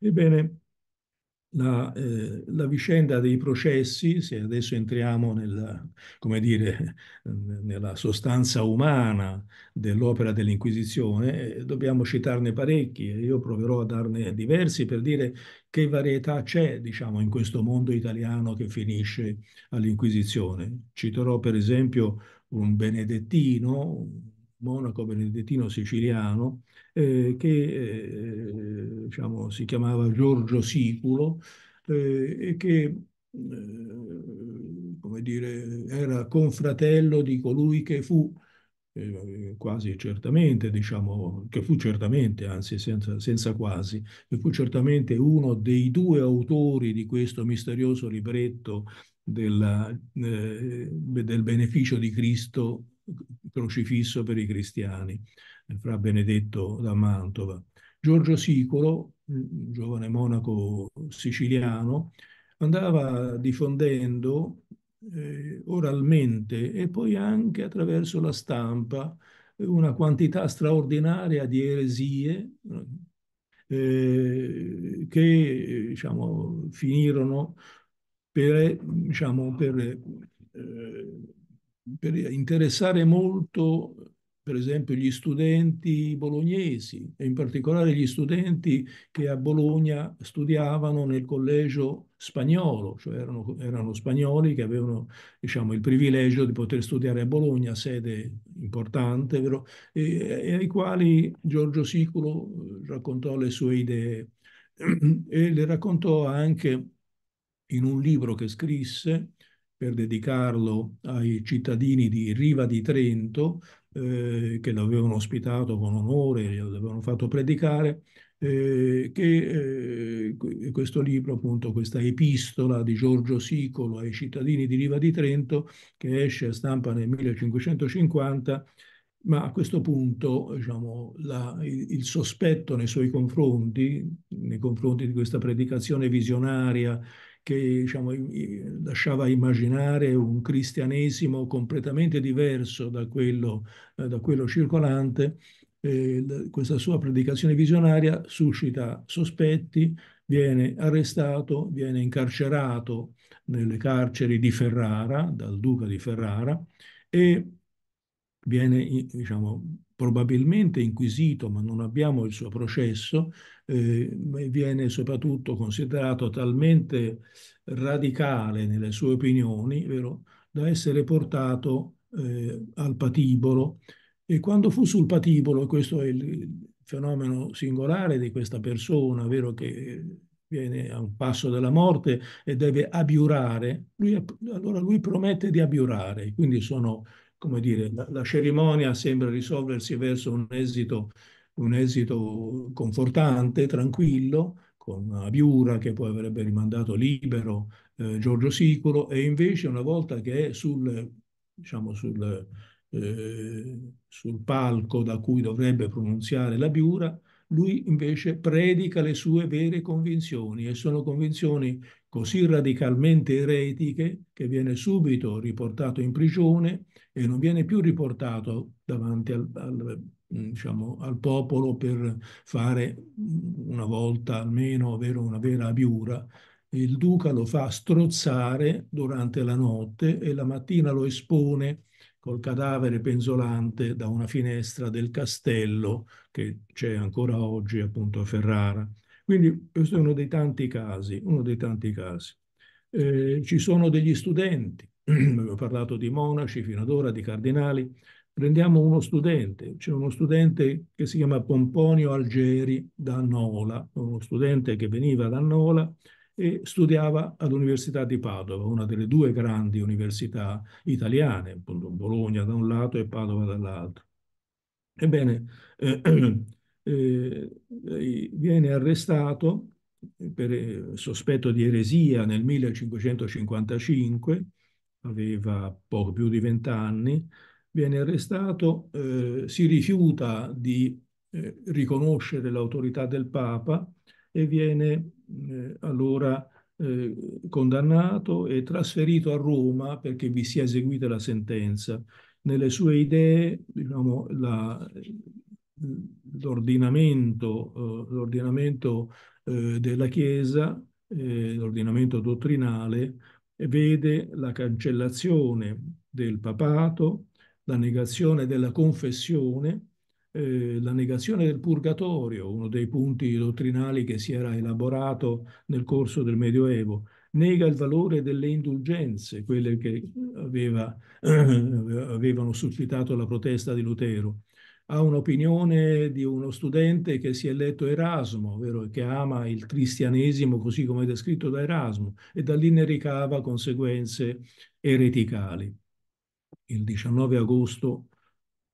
Ebbene, la, eh, la, vicenda dei processi, se adesso entriamo nella, dire, nella sostanza umana dell'opera dell'Inquisizione, eh, dobbiamo citarne parecchi e io proverò a darne diversi per dire che varietà c'è diciamo, in questo mondo italiano che finisce all'Inquisizione. Citerò per esempio un benedettino, monaco benedettino siciliano, eh, che eh, diciamo, si chiamava Giorgio Siculo eh, e che eh, come dire, era confratello di colui che fu eh, quasi certamente, diciamo, che fu certamente, anzi senza, senza quasi, che fu certamente uno dei due autori di questo misterioso libretto della, eh, del beneficio di Cristo crocifisso per i cristiani, fra Benedetto da Mantova. Giorgio Sicolo, un giovane monaco siciliano, andava diffondendo eh, oralmente e poi anche attraverso la stampa una quantità straordinaria di eresie eh, che diciamo, finirono per, diciamo, per eh, per interessare molto, per esempio, gli studenti bolognesi e in particolare gli studenti che a Bologna studiavano nel collegio spagnolo, cioè erano, erano spagnoli che avevano diciamo, il privilegio di poter studiare a Bologna, sede importante, vero? E, e ai quali Giorgio Siculo eh, raccontò le sue idee e le raccontò anche in un libro che scrisse per dedicarlo ai cittadini di Riva di Trento eh, che l'avevano ospitato con onore, l'avevano fatto predicare, eh, che eh, questo libro, appunto, questa epistola di Giorgio Sicolo ai cittadini di Riva di Trento, che esce a stampa nel 1550, ma a questo punto diciamo, la, il, il, sospetto nei suoi confronti, nei confronti di questa predicazione visionaria che diciamo, lasciava immaginare un cristianesimo completamente diverso da quello, eh, da quello circolante, eh, questa sua predicazione visionaria suscita sospetti, viene arrestato, viene incarcerato nelle carceri di Ferrara, dal duca di Ferrara, e viene diciamo, probabilmente inquisito, ma non abbiamo il suo processo, eh, viene soprattutto considerato talmente radicale nelle sue opinioni, vero, da essere portato eh, al patibolo. E quando fu sul patibolo, questo è il fenomeno singolare di questa persona, vero, che viene a un passo della morte e deve abiurare, lui, allora lui promette di abiurare, quindi sono come dire, la, la cerimonia sembra risolversi verso un esito, un esito confortante, tranquillo, con Abiura che poi avrebbe rimandato libero eh, Giorgio Sicuro e invece una volta che è sul, diciamo, sul, eh, sul palco da cui dovrebbe pronunziare la Biura, lui invece predica le sue vere convinzioni e sono convinzioni così radicalmente eretiche che viene subito riportato in prigione e non viene più riportato davanti al, al, mm, diciamo, al popolo per fare una volta almeno avere una vera abiura. Il duca lo fa strozzare durante la notte e la mattina lo espone col cadavere penzolante da una finestra del castello che c'è ancora oggi appunto a Ferrara. Quindi questo è uno dei tanti casi, uno dei tanti casi. Eh, ci sono degli studenti, abbiamo parlato di monaci fino ad ora, di cardinali, prendiamo uno studente, c'è uno studente che si chiama Pomponio Algeri da Nola, uno studente che veniva da Nola e studiava all'Università di Padova, una delle due grandi università italiane, Bologna da un lato e Padova dall'altro. Ebbene, eh, eh, eh, viene arrestato per eh, sospetto di eresia nel 1555, aveva poco più di vent'anni, viene arrestato, eh, si rifiuta di eh, riconoscere l'autorità del Papa e viene eh, allora eh, condannato e trasferito a Roma perché vi sia eseguita la sentenza. Nelle sue idee, diciamo, la, l'ordinamento, eh, l'ordinamento eh, della Chiesa, eh, l'ordinamento dottrinale, vede la cancellazione del papato, la negazione della confessione, eh, la negazione del purgatorio, uno dei punti dottrinali che si era elaborato nel corso del Medioevo, nega il valore delle indulgenze, quelle che aveva, avevano suscitato la protesta di Lutero. Ha un'opinione di uno studente che si è letto Erasmo, vero? che ama il cristianesimo così come descritto da Erasmo, e da lì ne ricava conseguenze ereticali. Il 19 agosto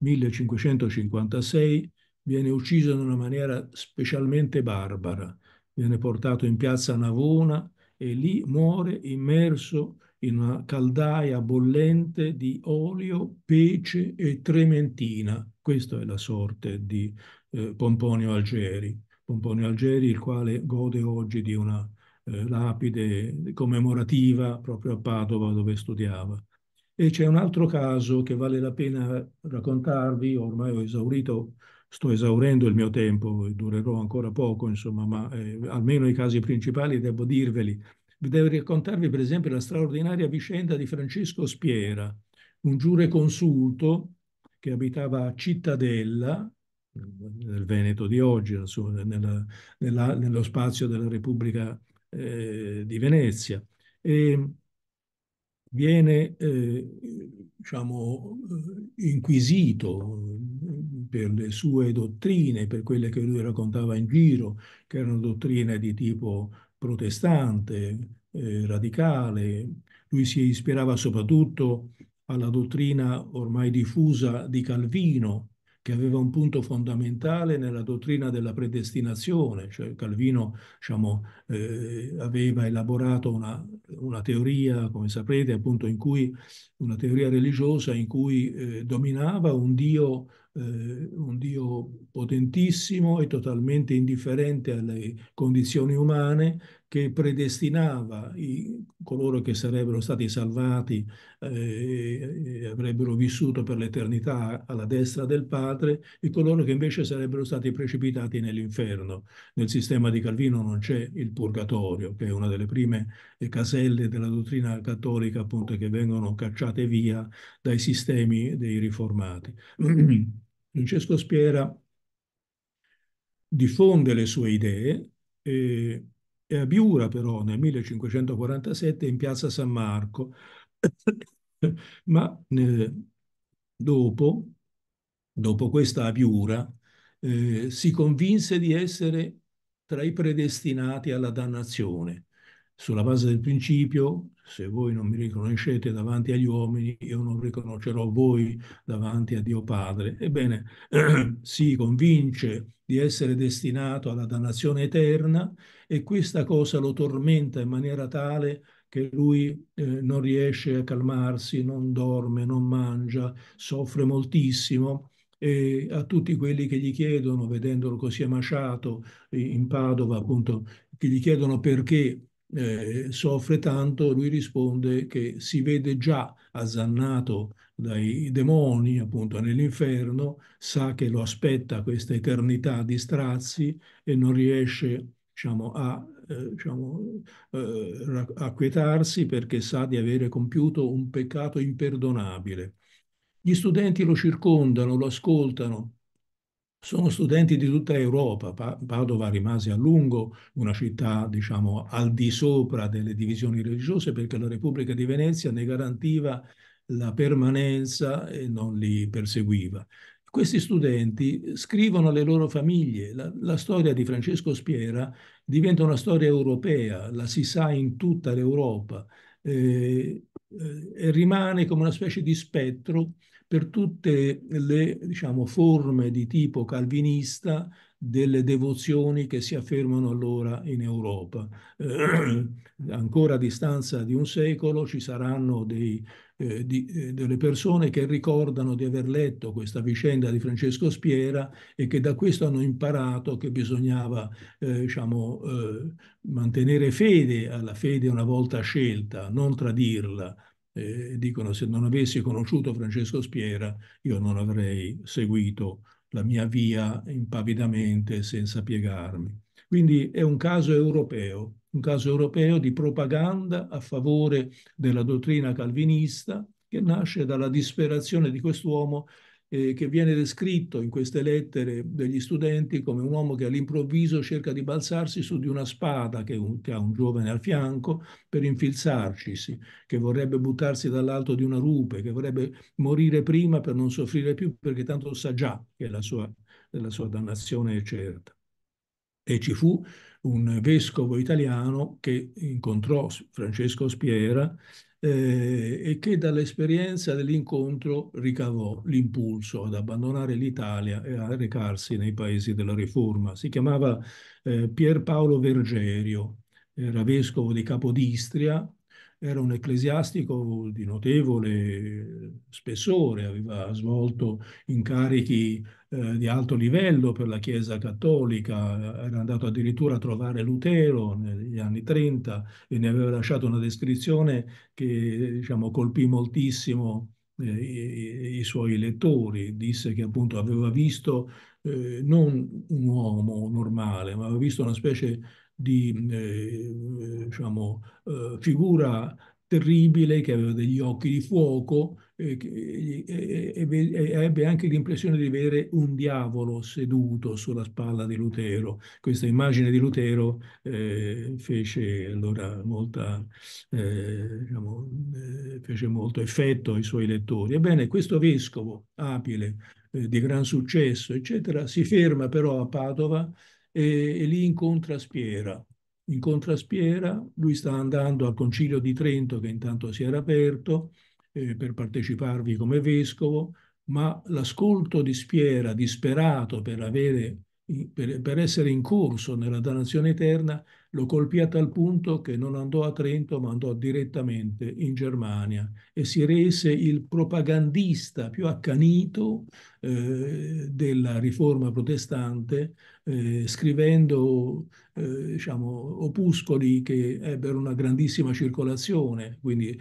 1556 viene ucciso in una maniera specialmente barbara. Viene portato in piazza Navona e lì muore immerso in una caldaia bollente di olio, pece e trementina. Questa è la sorte di eh, Pomponio Algeri. Pomponio Algeri, il quale gode oggi di una eh, lapide commemorativa proprio a Padova dove studiava. E c'è un altro caso che vale la pena raccontarvi, ormai ho esaurito, sto esaurendo il mio tempo, durerò ancora poco, insomma, ma eh, almeno i casi principali devo dirveli. devo raccontarvi per esempio la straordinaria vicenda di Francesco Spiera, un giureconsulto che abitava a Cittadella, nel Veneto di oggi, nella, nella, nello spazio della Repubblica eh, di Venezia. E viene eh, diciamo, eh, inquisito eh, per le sue dottrine, per quelle che lui raccontava in giro, che erano dottrine di tipo protestante, eh, radicale. Lui si ispirava soprattutto alla dottrina ormai diffusa di Calvino, che aveva un punto fondamentale nella dottrina della predestinazione, cioè Calvino diciamo, eh, aveva elaborato una, una, teoria, come saprete, appunto in cui, una teoria religiosa in cui eh, dominava un Dio eh, un Dio potentissimo e totalmente indifferente alle condizioni umane che predestinava i, coloro che sarebbero stati salvati eh, e avrebbero vissuto per l'eternità alla destra del Padre e coloro che invece sarebbero stati precipitati nell'inferno. Nel sistema di Calvino non c'è il purgatorio, che è una delle prime eh, caselle della dottrina cattolica appunto che vengono cacciate via dai sistemi dei riformati. Francesco Spiera diffonde le sue idee, eh, e a Biura però nel 1547 in piazza San Marco, ma eh, dopo, dopo, questa Abiura eh, si convinse di essere tra i predestinati alla dannazione, sulla base del principio se voi non mi riconoscete davanti agli uomini, io non riconoscerò voi davanti a Dio Padre. Ebbene, si convince di essere destinato alla dannazione eterna e questa cosa lo tormenta in maniera tale che lui eh, non riesce a calmarsi, non dorme, non mangia, soffre moltissimo e a tutti quelli che gli chiedono, vedendolo così amaciato in Padova, appunto, che gli chiedono perché eh, soffre tanto, lui risponde che si vede già azzannato dai demoni, appunto nell'inferno, sa che lo aspetta questa eternità di strazi e non riesce a diciamo, a, eh, diciamo, eh, acquietarsi perché sa di avere compiuto un peccato imperdonabile. Gli studenti lo circondano, lo ascoltano, sono studenti di tutta Europa, Padova rimase a lungo una città, diciamo, al di sopra delle divisioni religiose perché la Repubblica di Venezia ne garantiva la permanenza e non li perseguiva. Questi studenti scrivono le loro famiglie, la, la storia di Francesco Spiera diventa una storia europea, la si sa in tutta l'Europa eh, eh, rimane come una specie di spettro per tutte le diciamo, forme di tipo calvinista delle devozioni che si affermano allora in Europa. Eh, ancora a distanza di un secolo ci saranno dei eh, di, eh, delle persone che ricordano di aver letto questa vicenda di Francesco Spiera e che da questo hanno imparato che bisognava eh, diciamo, eh, mantenere fede alla fede una volta scelta, non tradirla. Eh, dicono se non avessi conosciuto Francesco Spiera io non avrei seguito la mia via impavidamente senza piegarmi. Quindi è un caso europeo un caso europeo di propaganda a favore della dottrina calvinista che nasce dalla disperazione di quest'uomo eh, che viene descritto in queste lettere degli studenti come un uomo che all'improvviso cerca di balzarsi su di una spada che, un, che ha un giovane al fianco per infilzarcisi, che vorrebbe buttarsi dall'alto di una rupe, che vorrebbe morire prima per non soffrire più perché tanto sa già che la sua, la sua dannazione è certa. E ci fu un vescovo italiano che incontrò Francesco Spiera eh, e che dall'esperienza dell'incontro ricavò l'impulso ad abbandonare l'Italia e a recarsi nei paesi della Riforma. Si chiamava eh, Pierpaolo Vergerio, era vescovo di Capodistria, era un ecclesiastico di notevole spessore, aveva svolto incarichi eh, di alto livello per la Chiesa cattolica, era andato addirittura a trovare Lutero negli anni 30 e ne aveva lasciato una descrizione che diciamo, colpì moltissimo eh, i, i suoi lettori. Disse che appunto aveva visto eh, non un uomo normale, ma aveva visto una specie di eh, diciamo, eh, figura terribile che aveva degli occhi di fuoco e, ebbe anche l'impressione di vedere un diavolo seduto sulla spalla di Lutero. Questa immagine di Lutero eh, fece allora molta, eh, diciamo, eh, fece molto effetto ai suoi lettori. Ebbene, questo vescovo abile eh, di gran successo, eccetera, si ferma però a Padova e, e lì incontra Spiera. Incontra Spiera, lui sta andando al concilio di Trento che intanto si era aperto eh, per parteciparvi come vescovo, ma l'ascolto di Spiera, disperato per, avere, per, per essere in corso nella donazione eterna, lo colpì a tal punto che non andò a Trento ma andò direttamente in Germania e si rese il propagandista più accanito eh, della riforma protestante eh, scrivendo eh, diciamo, opuscoli che ebbero una grandissima circolazione, quindi eh,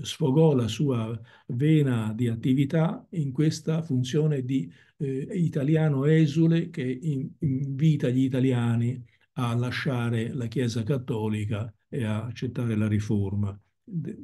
sfogò la sua vena di attività in questa funzione di eh, italiano esule che in, invita gli italiani a lasciare la Chiesa cattolica e a accettare la riforma.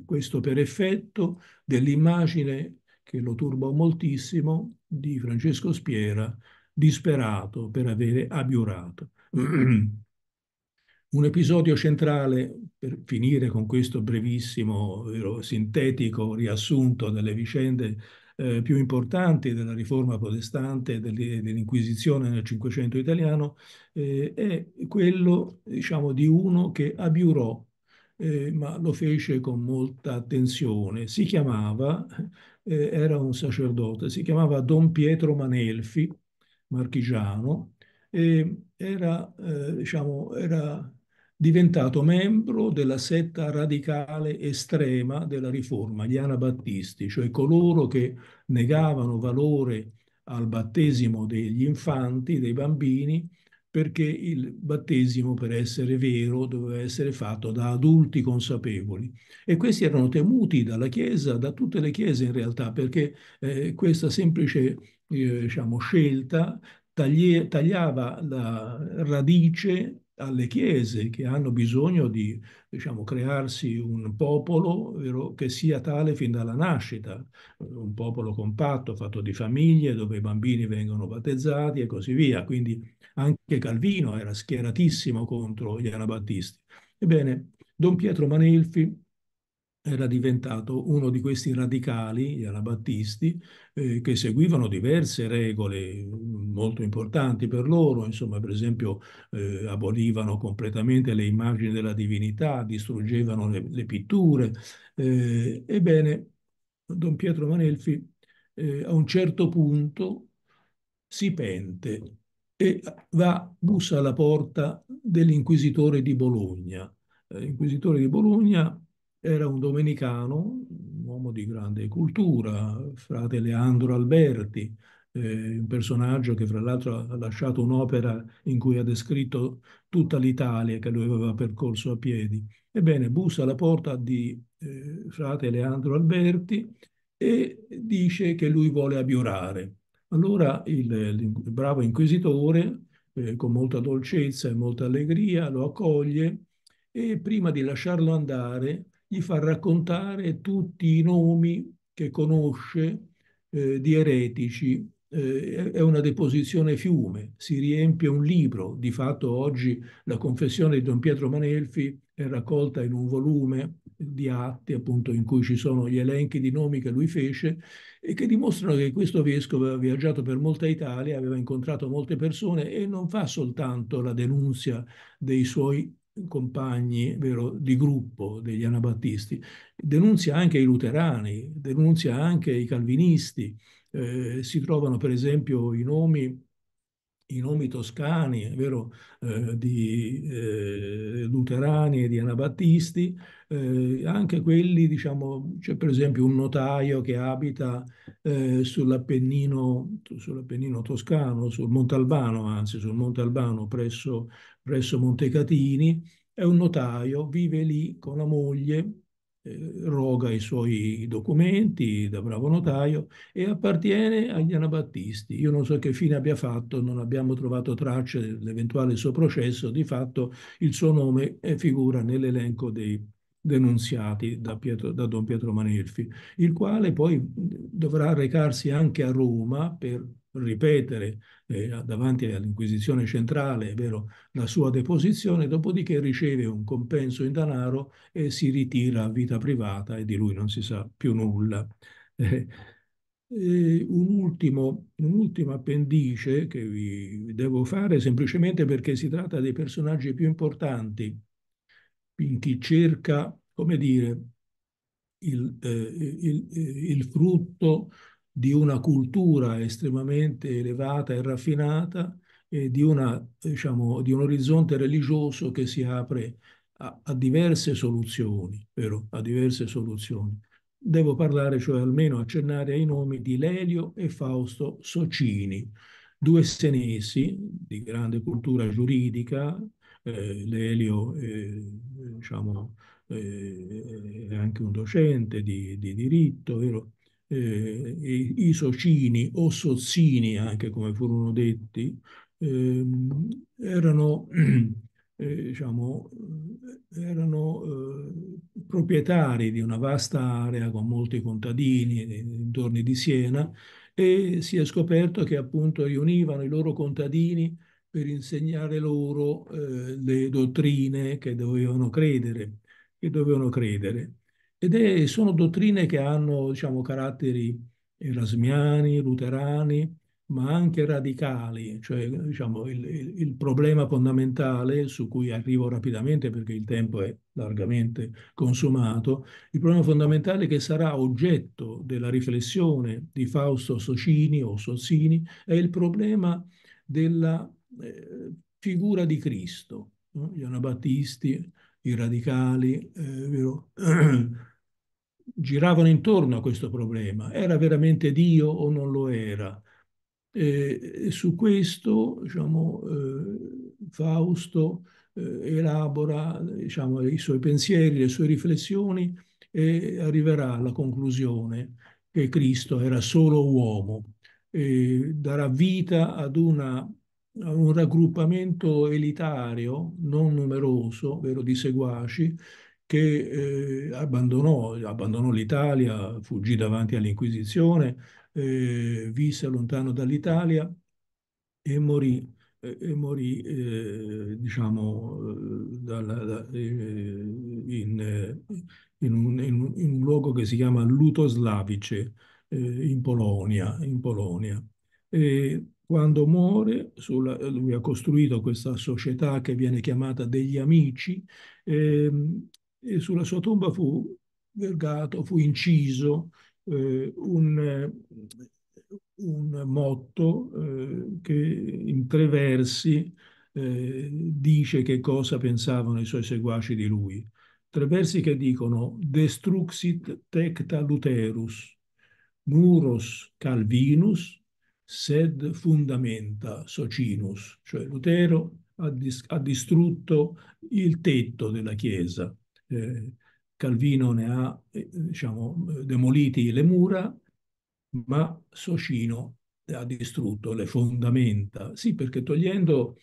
Questo per effetto dell'immagine che lo turba moltissimo di Francesco Spiera, disperato per avere abiurato. Un episodio centrale, per finire con questo brevissimo, sintetico riassunto delle vicende eh, più importanti della riforma protestante e dell'Inquisizione nel Cinquecento italiano eh, è quello diciamo, di uno che abiurò, eh, ma lo fece con molta attenzione. Si chiamava, eh, era un sacerdote, si chiamava Don Pietro Manelfi, marchigiano, e era, eh, diciamo, era diventato membro della setta radicale estrema della Riforma, gli anabattisti, cioè coloro che negavano valore al battesimo degli infanti, dei bambini, perché il battesimo, per essere vero, doveva essere fatto da adulti consapevoli. E questi erano temuti dalla Chiesa, da tutte le Chiese in realtà, perché eh, questa semplice eh, diciamo, scelta tagliava la radice alle chiese che hanno bisogno di diciamo, crearsi un popolo vero, che sia tale fin dalla nascita, un popolo compatto, fatto di famiglie, dove i bambini vengono battezzati e così via. Quindi anche Calvino era schieratissimo contro gli anabattisti. Ebbene, Don Pietro Manilfi era diventato uno di questi radicali, gli anabattisti, eh, che seguivano diverse regole mm, molto importanti per loro, insomma per esempio eh, abolivano completamente le immagini della divinità, distruggevano le, le pitture. Eh, ebbene, Don Pietro Manelfi eh, a un certo punto si pente e va, bussa alla porta dell'inquisitore di Bologna. L'inquisitore eh, di Bologna era un domenicano, un uomo di grande cultura, frate Leandro Alberti, eh, un personaggio che fra l'altro ha lasciato un'opera in cui ha descritto tutta l'Italia che lui aveva percorso a piedi. Ebbene, bussa alla porta di eh, frate Leandro Alberti e dice che lui vuole abiurare. Allora il, il bravo inquisitore, eh, con molta dolcezza e molta allegria, lo accoglie e prima di lasciarlo andare gli fa raccontare tutti i nomi che conosce eh, di eretici. Eh, è una deposizione fiume, si riempie un libro. Di fatto oggi la confessione di Don Pietro Manelfi è raccolta in un volume di atti, appunto, in cui ci sono gli elenchi di nomi che lui fece e che dimostrano che questo vescovo aveva viaggiato per molta Italia, aveva incontrato molte persone e non fa soltanto la denuncia dei suoi compagni vero, di gruppo degli anabattisti, denunzia anche i luterani, denunzia anche i calvinisti, eh, si trovano per esempio i nomi, i nomi toscani vero, eh, di eh, luterani e di anabattisti, eh, anche quelli, diciamo, c'è per esempio un notaio che abita eh, sull'Appennino, sull toscano, sul Montalbano, anzi sul Montalbano presso presso Montecatini, è un notaio, vive lì con la moglie, eh, roga i suoi documenti da bravo notaio e appartiene agli anabattisti. Io non so che fine abbia fatto, non abbiamo trovato tracce dell'eventuale suo processo, di fatto il suo nome figura nell'elenco dei denunziati da, Pietro, da Don Pietro Manelfi, il quale poi dovrà recarsi anche a Roma per ripetere eh, davanti all'Inquisizione centrale vero, la sua deposizione, dopodiché riceve un compenso in denaro e si ritira a vita privata e di lui non si sa più nulla. Eh, eh, Un'ultima un appendice che vi devo fare semplicemente perché si tratta dei personaggi più importanti in chi cerca, come dire, il, eh, il, eh, il frutto di una cultura estremamente elevata e raffinata e di, una, diciamo, di un orizzonte religioso che si apre a, a diverse soluzioni, vero? A diverse soluzioni. Devo parlare, cioè almeno accennare ai nomi di Lelio e Fausto Socini, due senesi di grande cultura giuridica, eh, Lelio eh, diciamo, eh, è anche un docente di, di diritto, vero? eh, i socini o sozzini, anche come furono detti, ehm, erano, eh, diciamo, erano eh, proprietari di una vasta area con molti contadini intorno di Siena e si è scoperto che appunto riunivano i loro contadini per insegnare loro eh, le dottrine che dovevano credere, che dovevano credere. Ed è, sono dottrine che hanno diciamo, caratteri erasmiani, luterani, ma anche radicali, cioè diciamo, il, il, problema fondamentale su cui arrivo rapidamente perché il tempo è largamente consumato, il problema fondamentale che sarà oggetto della riflessione di Fausto Socini o Sozzini è il problema della eh, figura di Cristo, no? gli anabattisti, i radicali, eh, giravano intorno a questo problema. Era veramente Dio o non lo era? Eh, su questo diciamo, eh, Fausto eh, elabora diciamo, i suoi pensieri, le sue riflessioni e arriverà alla conclusione che Cristo era solo uomo. e darà vita ad, una, a un raggruppamento elitario, non numeroso, ovvero di seguaci, che eh, abbandonò, abbandonò l'Italia, fuggì davanti all'Inquisizione, eh, visse lontano dall'Italia e morì, eh, e morì eh, diciamo, eh, dalla, da, eh, in, in, un, in, in, un, luogo che si chiama Lutoslavice, in Polonia. In Polonia. E, quando muore, sulla, lui ha costruito questa società che viene chiamata degli amici, ehm, e sulla sua tomba fu vergato, fu inciso eh, un, eh, un, motto eh, che in tre versi eh, dice che cosa pensavano i suoi seguaci di lui. Tre versi che dicono Destruxit tecta Luterus, Muros Calvinus, sed fundamenta Socinus, cioè Lutero ha, dis- ha distrutto il tetto della Chiesa eh, Calvino ne ha eh, diciamo, eh, demoliti le mura, ma Socino ha distrutto le fondamenta. Sì, perché togliendo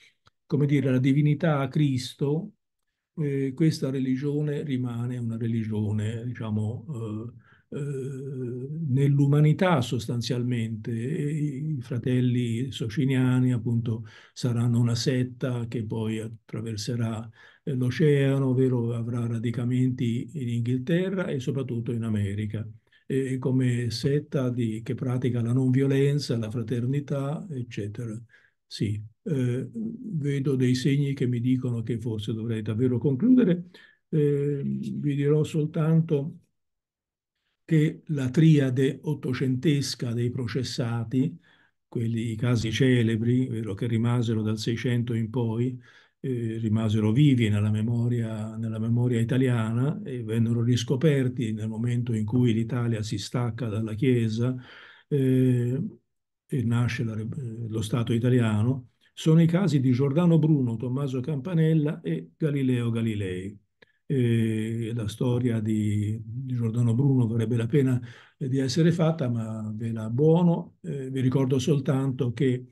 come dire, la divinità a Cristo, eh, questa religione rimane una religione, diciamo, eh, eh, nell'umanità sostanzialmente. I fratelli sociniani, appunto, saranno una setta che poi attraverserà eh, l'oceano, ovvero avrà radicamenti in Inghilterra e soprattutto in America. E come setta di, che pratica la non violenza, la fraternità, eccetera. Sì, eh, vedo dei segni che mi dicono che forse dovrei davvero concludere. Eh, vi dirò soltanto che la triade ottocentesca dei processati, quelli, i casi celebri, vero, che rimasero dal Seicento in poi, eh, rimasero vivi nella memoria, nella memoria, italiana e vennero riscoperti nel momento in cui l'Italia si stacca dalla Chiesa eh, e nasce la, lo Stato italiano, sono i casi di Giordano Bruno, Tommaso Campanella e Galileo Galilei. E la storia di, di, Giordano Bruno varrebbe la pena eh, di essere fatta, ma ve la buono. Eh, vi ricordo soltanto che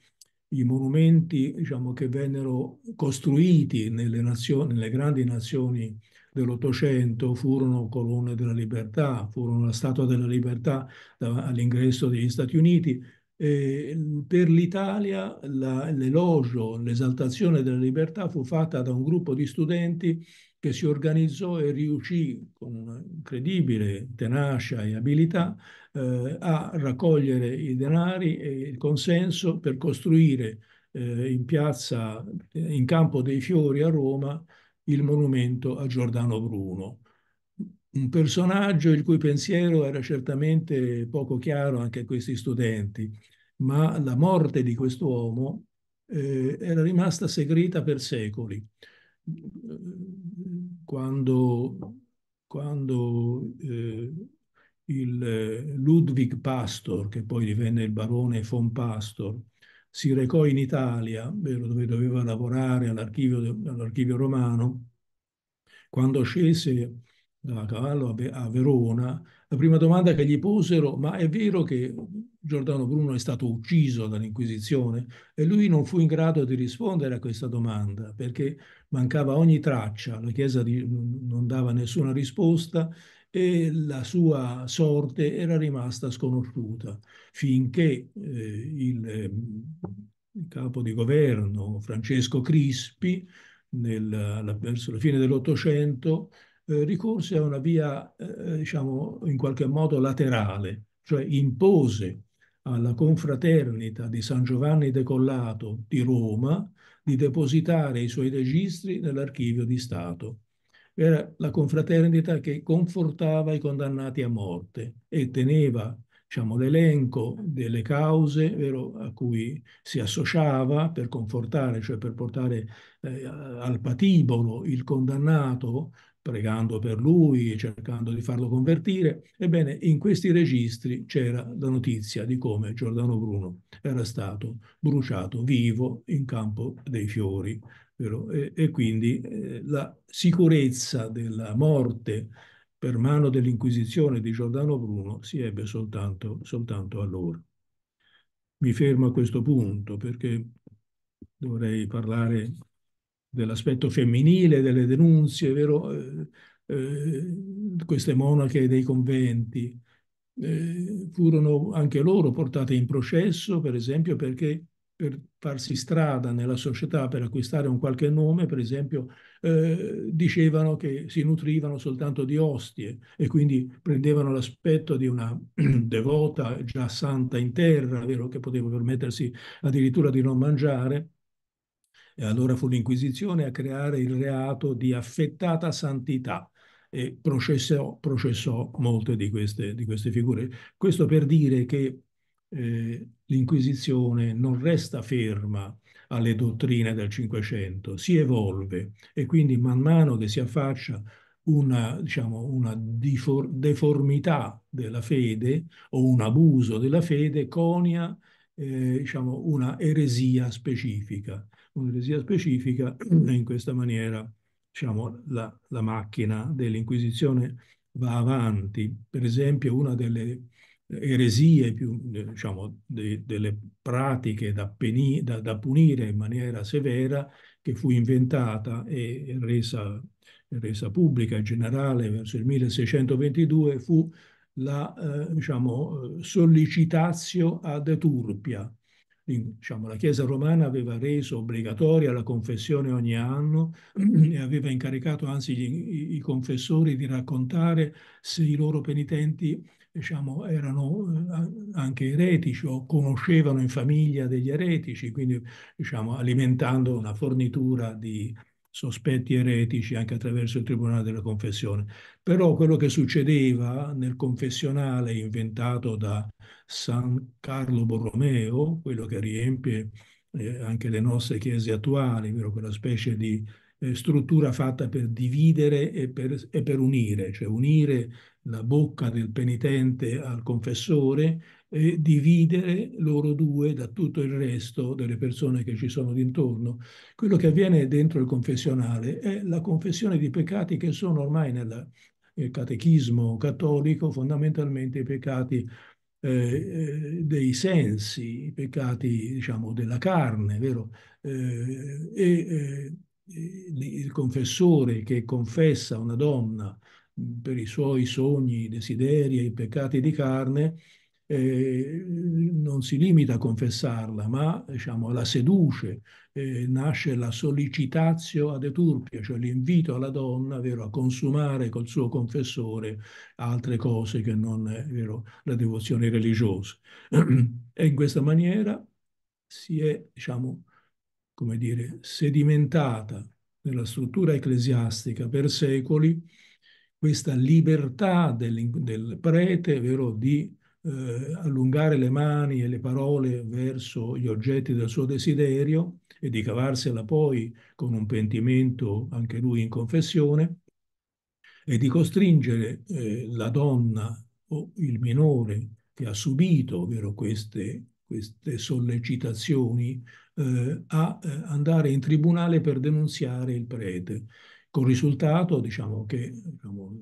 i monumenti diciamo, che vennero costruiti nelle, nazioni, nelle grandi nazioni dell'Ottocento furono colonne della libertà, furono la Statua della Libertà all'ingresso degli Stati Uniti. E per l'Italia l'elogio, l'esaltazione della libertà fu fatta da un gruppo di studenti che si organizzò e riuscì con incredibile tenacia e abilità eh, a raccogliere i denari e il consenso per costruire eh, in piazza, in Campo dei Fiori a Roma, il monumento a Giordano Bruno. Un personaggio il cui pensiero era certamente poco chiaro anche a questi studenti, ma la morte di quest'uomo eh, era rimasta segreta per secoli. Quando, quando eh, il eh, Ludwig Pastor, che poi divenne il barone von Pastor, si recò in Italia, dove doveva lavorare all'archivio, all romano, quando scese da cavallo a Verona, la prima domanda che gli posero, ma è vero che Giordano Bruno è stato ucciso dall'Inquisizione? E lui non fu in grado di rispondere a questa domanda, perché mancava ogni traccia, la Chiesa non dava nessuna risposta e la sua sorte era rimasta sconosciuta finché eh, il, ehm, il capo di governo Francesco Crispi nel, verso la fine dell'Ottocento eh, ricorse a una via, eh, diciamo, in qualche modo laterale, cioè impose alla confraternita di San Giovanni Decollato di Roma di depositare i suoi registri nell'archivio di Stato era la confraternita che confortava i condannati a morte e teneva diciamo, l'elenco delle cause vero, a cui si associava per confortare, cioè per portare eh, al patibolo il condannato, pregando per lui, cercando di farlo convertire. Ebbene, in questi registri c'era la notizia di come Giordano Bruno era stato bruciato vivo in Campo dei Fiori e, e, quindi eh, la sicurezza della morte per mano dell'Inquisizione di Giordano Bruno si ebbe soltanto, soltanto allora. Mi fermo a questo punto perché dovrei parlare dell'aspetto femminile, delle denunzie, vero? Eh, eh, queste monache dei conventi eh, furono anche loro portate in processo, per esempio, perché per farsi strada nella società, per acquistare un qualche nome, per esempio, eh, dicevano che si nutrivano soltanto di ostie e quindi prendevano l'aspetto di una devota già santa in terra, vero, che poteva permettersi addirittura di non mangiare. E allora fu l'Inquisizione a creare il reato di affettata santità e processò, processò molte di queste, di queste figure. Questo per dire che eh, l'Inquisizione non resta ferma alle dottrine del Cinquecento, si evolve e quindi man mano che si affaccia una, diciamo, una deformità della fede o un abuso della fede conia eh, diciamo, una eresia specifica. Un'eresia specifica in questa maniera diciamo, la, la macchina dell'Inquisizione va avanti. Per esempio una delle eresie, più, diciamo, de, delle pratiche da, peni, da, da, punire in maniera severa che fu inventata e resa, resa pubblica e generale verso il 1622 fu la eh, diciamo, sollicitazio ad turpia. Diciamo, la Chiesa romana aveva reso obbligatoria la confessione ogni anno e aveva incaricato anzi gli, i confessori di raccontare se i loro penitenti diciamo, erano eh, anche eretici o conoscevano in famiglia degli eretici, quindi diciamo, alimentando una fornitura di sospetti eretici anche attraverso il Tribunale della Confessione. Però quello che succedeva nel confessionale inventato da San Carlo Borromeo, quello che riempie eh, anche le nostre chiese attuali, ovvero quella specie di eh, struttura fatta per dividere e per, e per, unire, cioè unire la bocca del penitente al confessore e dividere loro due da tutto il resto delle persone che ci sono d'intorno. Quello che avviene dentro il confessionale è la confessione di peccati che sono ormai nella, nel eh, catechismo cattolico fondamentalmente i peccati eh, eh, dei sensi, i peccati diciamo, della carne, vero? Eh, e, eh, il confessore che confessa una donna mm, per i suoi sogni, desideri e i peccati di carne, eh, non si limita a confessarla, ma diciamo, la seduce, eh, nasce la sollicitazio ad eturpia, cioè l'invito alla donna vero, a consumare col suo confessore altre cose che non vero, la devozione religiosa. e in questa maniera si è diciamo, come dire, sedimentata nella struttura ecclesiastica per secoli questa libertà del, del prete, vero, di eh, allungare le mani e le parole verso gli oggetti del suo desiderio e di cavarsela poi con un pentimento anche lui in confessione e di costringere eh, la donna o il minore che ha subito vero, queste queste sollecitazioni eh, a eh, andare in tribunale per denunziare il prete, con risultato diciamo, che diciamo,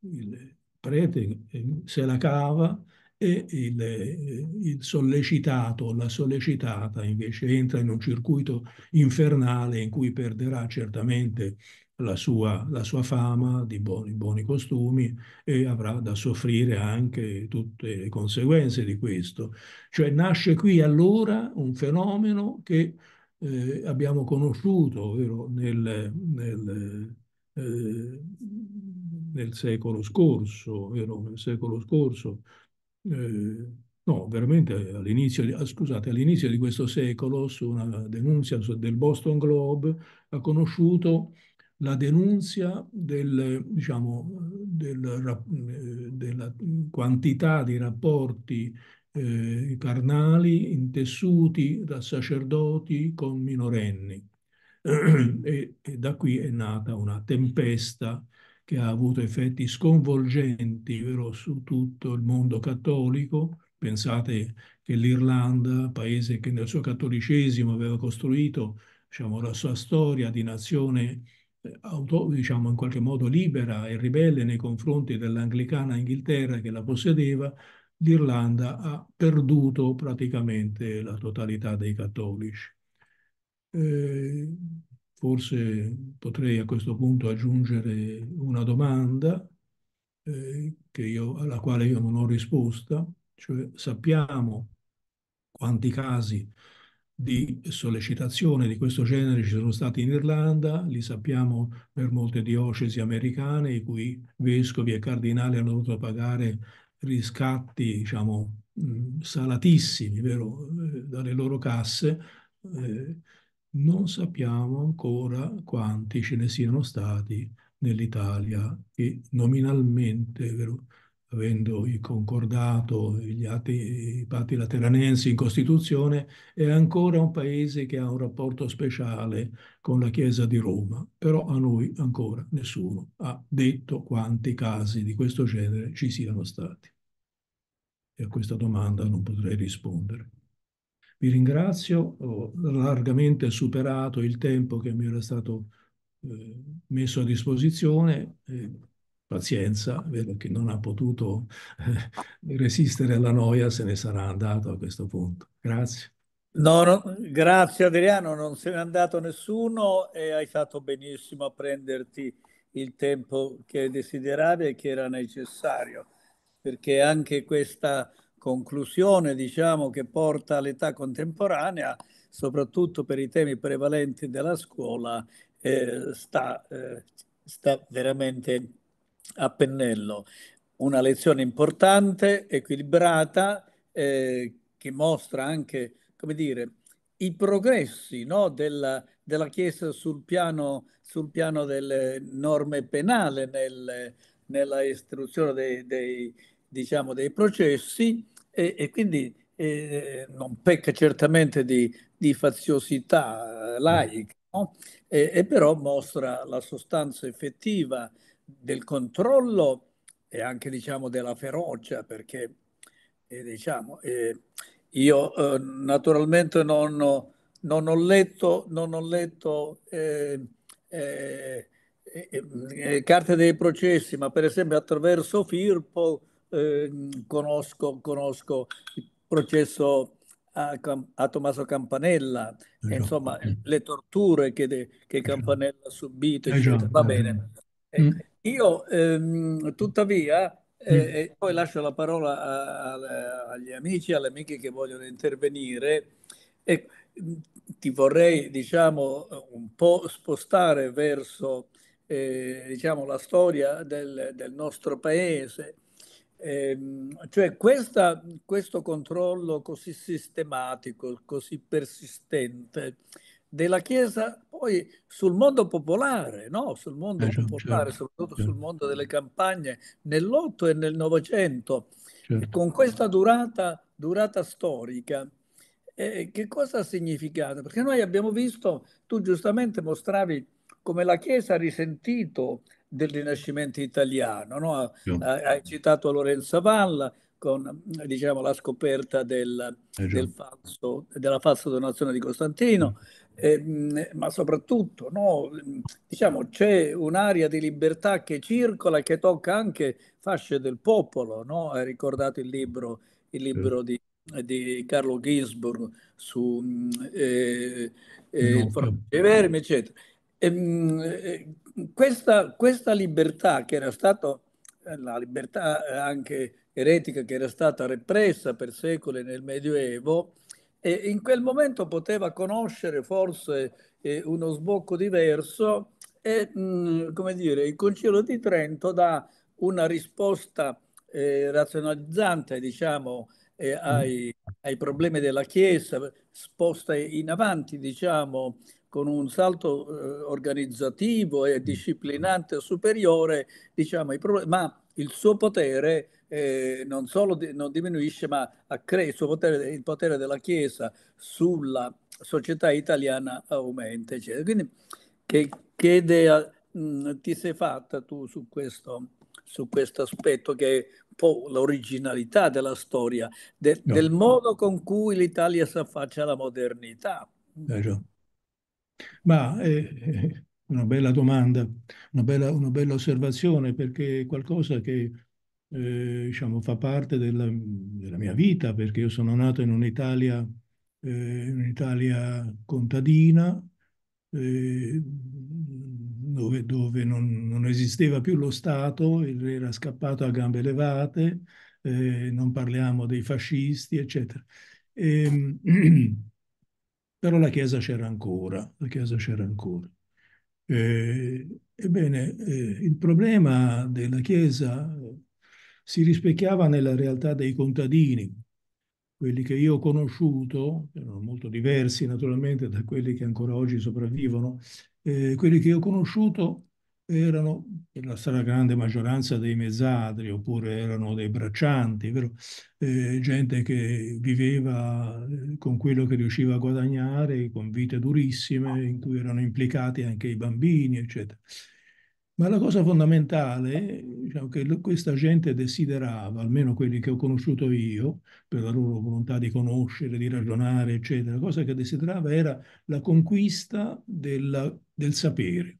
il prete eh, se la cava e il, eh, il, sollecitato la sollecitata invece entra in un circuito infernale in cui perderà certamente la sua, la sua fama di buoni, buoni, costumi e avrà da soffrire anche tutte le conseguenze di questo. Cioè nasce qui allora un fenomeno che eh, abbiamo conosciuto ovvero, nel, nel, eh, nel, secolo scorso, ovvero, nel secolo scorso eh, No, veramente all'inizio, ah, scusate, di questo secolo, su una denuncia del Boston Globe, ha conosciuto la denuncia del, diciamo, del, della quantità di rapporti eh, carnali intessuti da sacerdoti con minorenni. E, e, da qui è nata una tempesta che ha avuto effetti sconvolgenti vero, su tutto il mondo cattolico. Pensate che l'Irlanda, paese che nel suo cattolicesimo aveva costruito diciamo, la sua storia di nazione eh, auto, diciamo in qualche modo libera e ribelle nei confronti dell'anglicana Inghilterra che la possedeva, l'Irlanda ha perduto praticamente la totalità dei cattolici. Eh, forse potrei a questo punto aggiungere una domanda eh, io, alla quale io non ho risposta, cioè sappiamo quanti casi di sollecitazione di questo genere ci sono stati in Irlanda, li sappiamo per molte diocesi americane, i cui vescovi e cardinali hanno dovuto pagare riscatti, diciamo, salatissimi, vero, eh, dalle loro casse. Eh, non sappiamo ancora quanti ce ne siano stati nell'Italia che nominalmente, vero, avendo concordato gli atti, i patti lateranensi in Costituzione, è ancora un paese che ha un rapporto speciale con la Chiesa di Roma, però a noi ancora nessuno ha detto quanti casi di questo genere ci siano stati. E a questa domanda non potrei rispondere. Vi ringrazio, ho largamente superato il tempo che mi era stato eh, messo a disposizione. Eh, pazienza, ah. vedo che non ha potuto eh, resistere alla noia, se ne sarà andato a questo punto. Grazie. No, no, grazie Adriano, non se n'è andato nessuno e hai fatto benissimo a prenderti il tempo che desideravi e che era necessario, perché anche questa conclusione, diciamo, che porta all'età contemporanea, soprattutto per i temi prevalenti della scuola, eh, sta, eh, sta veramente a pennello una lezione importante, equilibrata, eh, che mostra anche, come dire, i progressi no, della, della, Chiesa sul piano, sul piano, delle norme penali nel, nella istruzione dei, dei, diciamo, dei processi e, e quindi eh, non pecca certamente di, di faziosità laica, no? e, e però mostra la sostanza effettiva del controllo e anche diciamo della ferocia perché eh, diciamo eh, io eh, naturalmente non ho, non ho, letto non ho letto eh, eh, eh, carte dei processi ma per esempio attraverso Firpo conosco, conosco il processo a, a Tommaso Campanella e, insomma le torture che, de, che Campanella ha subito va bene mm. Ecco. Io ehm, tuttavia, eh, mm. poi lascio la parola a, a, agli amici e alle amiche che vogliono intervenire, e, mm, ti vorrei diciamo, un po' spostare verso eh, diciamo, la storia del, del nostro paese. Eh, cioè questa, questo controllo così sistematico, così persistente, della Chiesa poi sul mondo popolare, no? sul mondo eh, certo, popolare, certo, soprattutto certo. sul mondo delle campagne, nell'Otto e nel Novecento, certo. con questa durata, durata storica. Eh, che cosa ha significato? Perché noi abbiamo visto, tu giustamente mostravi come la Chiesa ha risentito del Rinascimento italiano, no? hai citato Lorenzo Valla, con diciamo, la scoperta del, eh, del falso, della falsa donazione di Costantino, mm eh, ma soprattutto no, diciamo, c'è un'area di libertà che circola e che tocca anche fasce del popolo. No? Hai ricordato il libro, il libro di, di, Carlo Ginsburg su eh, eh, no. il eccetera. E, ehm, eh, questa, questa, libertà che era stata, eh, la libertà eh, anche eretica che era stata repressa per secoli nel Medioevo, e in quel momento poteva conoscere forse eh, uno sbocco diverso e, mh, mm, come dire, il Concilio di Trento dà una risposta eh, razionalizzante, diciamo, eh, mm. ai, ai, problemi della Chiesa, sposta in avanti, diciamo, con un salto eh, organizzativo e mm. disciplinante superiore, diciamo, problemi, ma il suo potere eh, non solo di, non diminuisce, ma accre- il, potere, il potere della Chiesa sulla società italiana aumenta. Eccetera. Quindi che, che idea mh, mm, ti sei fatta tu su questo, su questo aspetto che è un po' l'originalità della storia, de, no. del modo con cui l'Italia si affaccia alla modernità? Eh, ma è eh, eh, una bella domanda, una bella, una bella, osservazione, perché è qualcosa che eh, diciamo, fa parte della, della, mia vita, perché io sono nato in un'Italia, eh, un'Italia contadina, eh, dove, dove non, non, esisteva più lo Stato, era scappato a gambe levate, eh, non parliamo dei fascisti, eccetera. E, ehm, però la Chiesa c'era ancora, la Chiesa c'era ancora. Eh, ebbene, eh, il problema della Chiesa eh, si rispecchiava nella realtà dei contadini, quelli che io ho conosciuto, erano molto diversi naturalmente da quelli che ancora oggi sopravvivono, eh, quelli che io ho conosciuto erano per la stragrande maggioranza dei mezzadri oppure erano dei braccianti, eh, gente che viveva eh, con quello che riusciva a guadagnare, con vite durissime in cui erano implicati anche i bambini, eccetera. Ma la cosa fondamentale diciamo, che questa gente desiderava, almeno quelli che ho conosciuto io, per la loro volontà di conoscere, di ragionare, eccetera, la cosa che desiderava era la conquista della, del sapere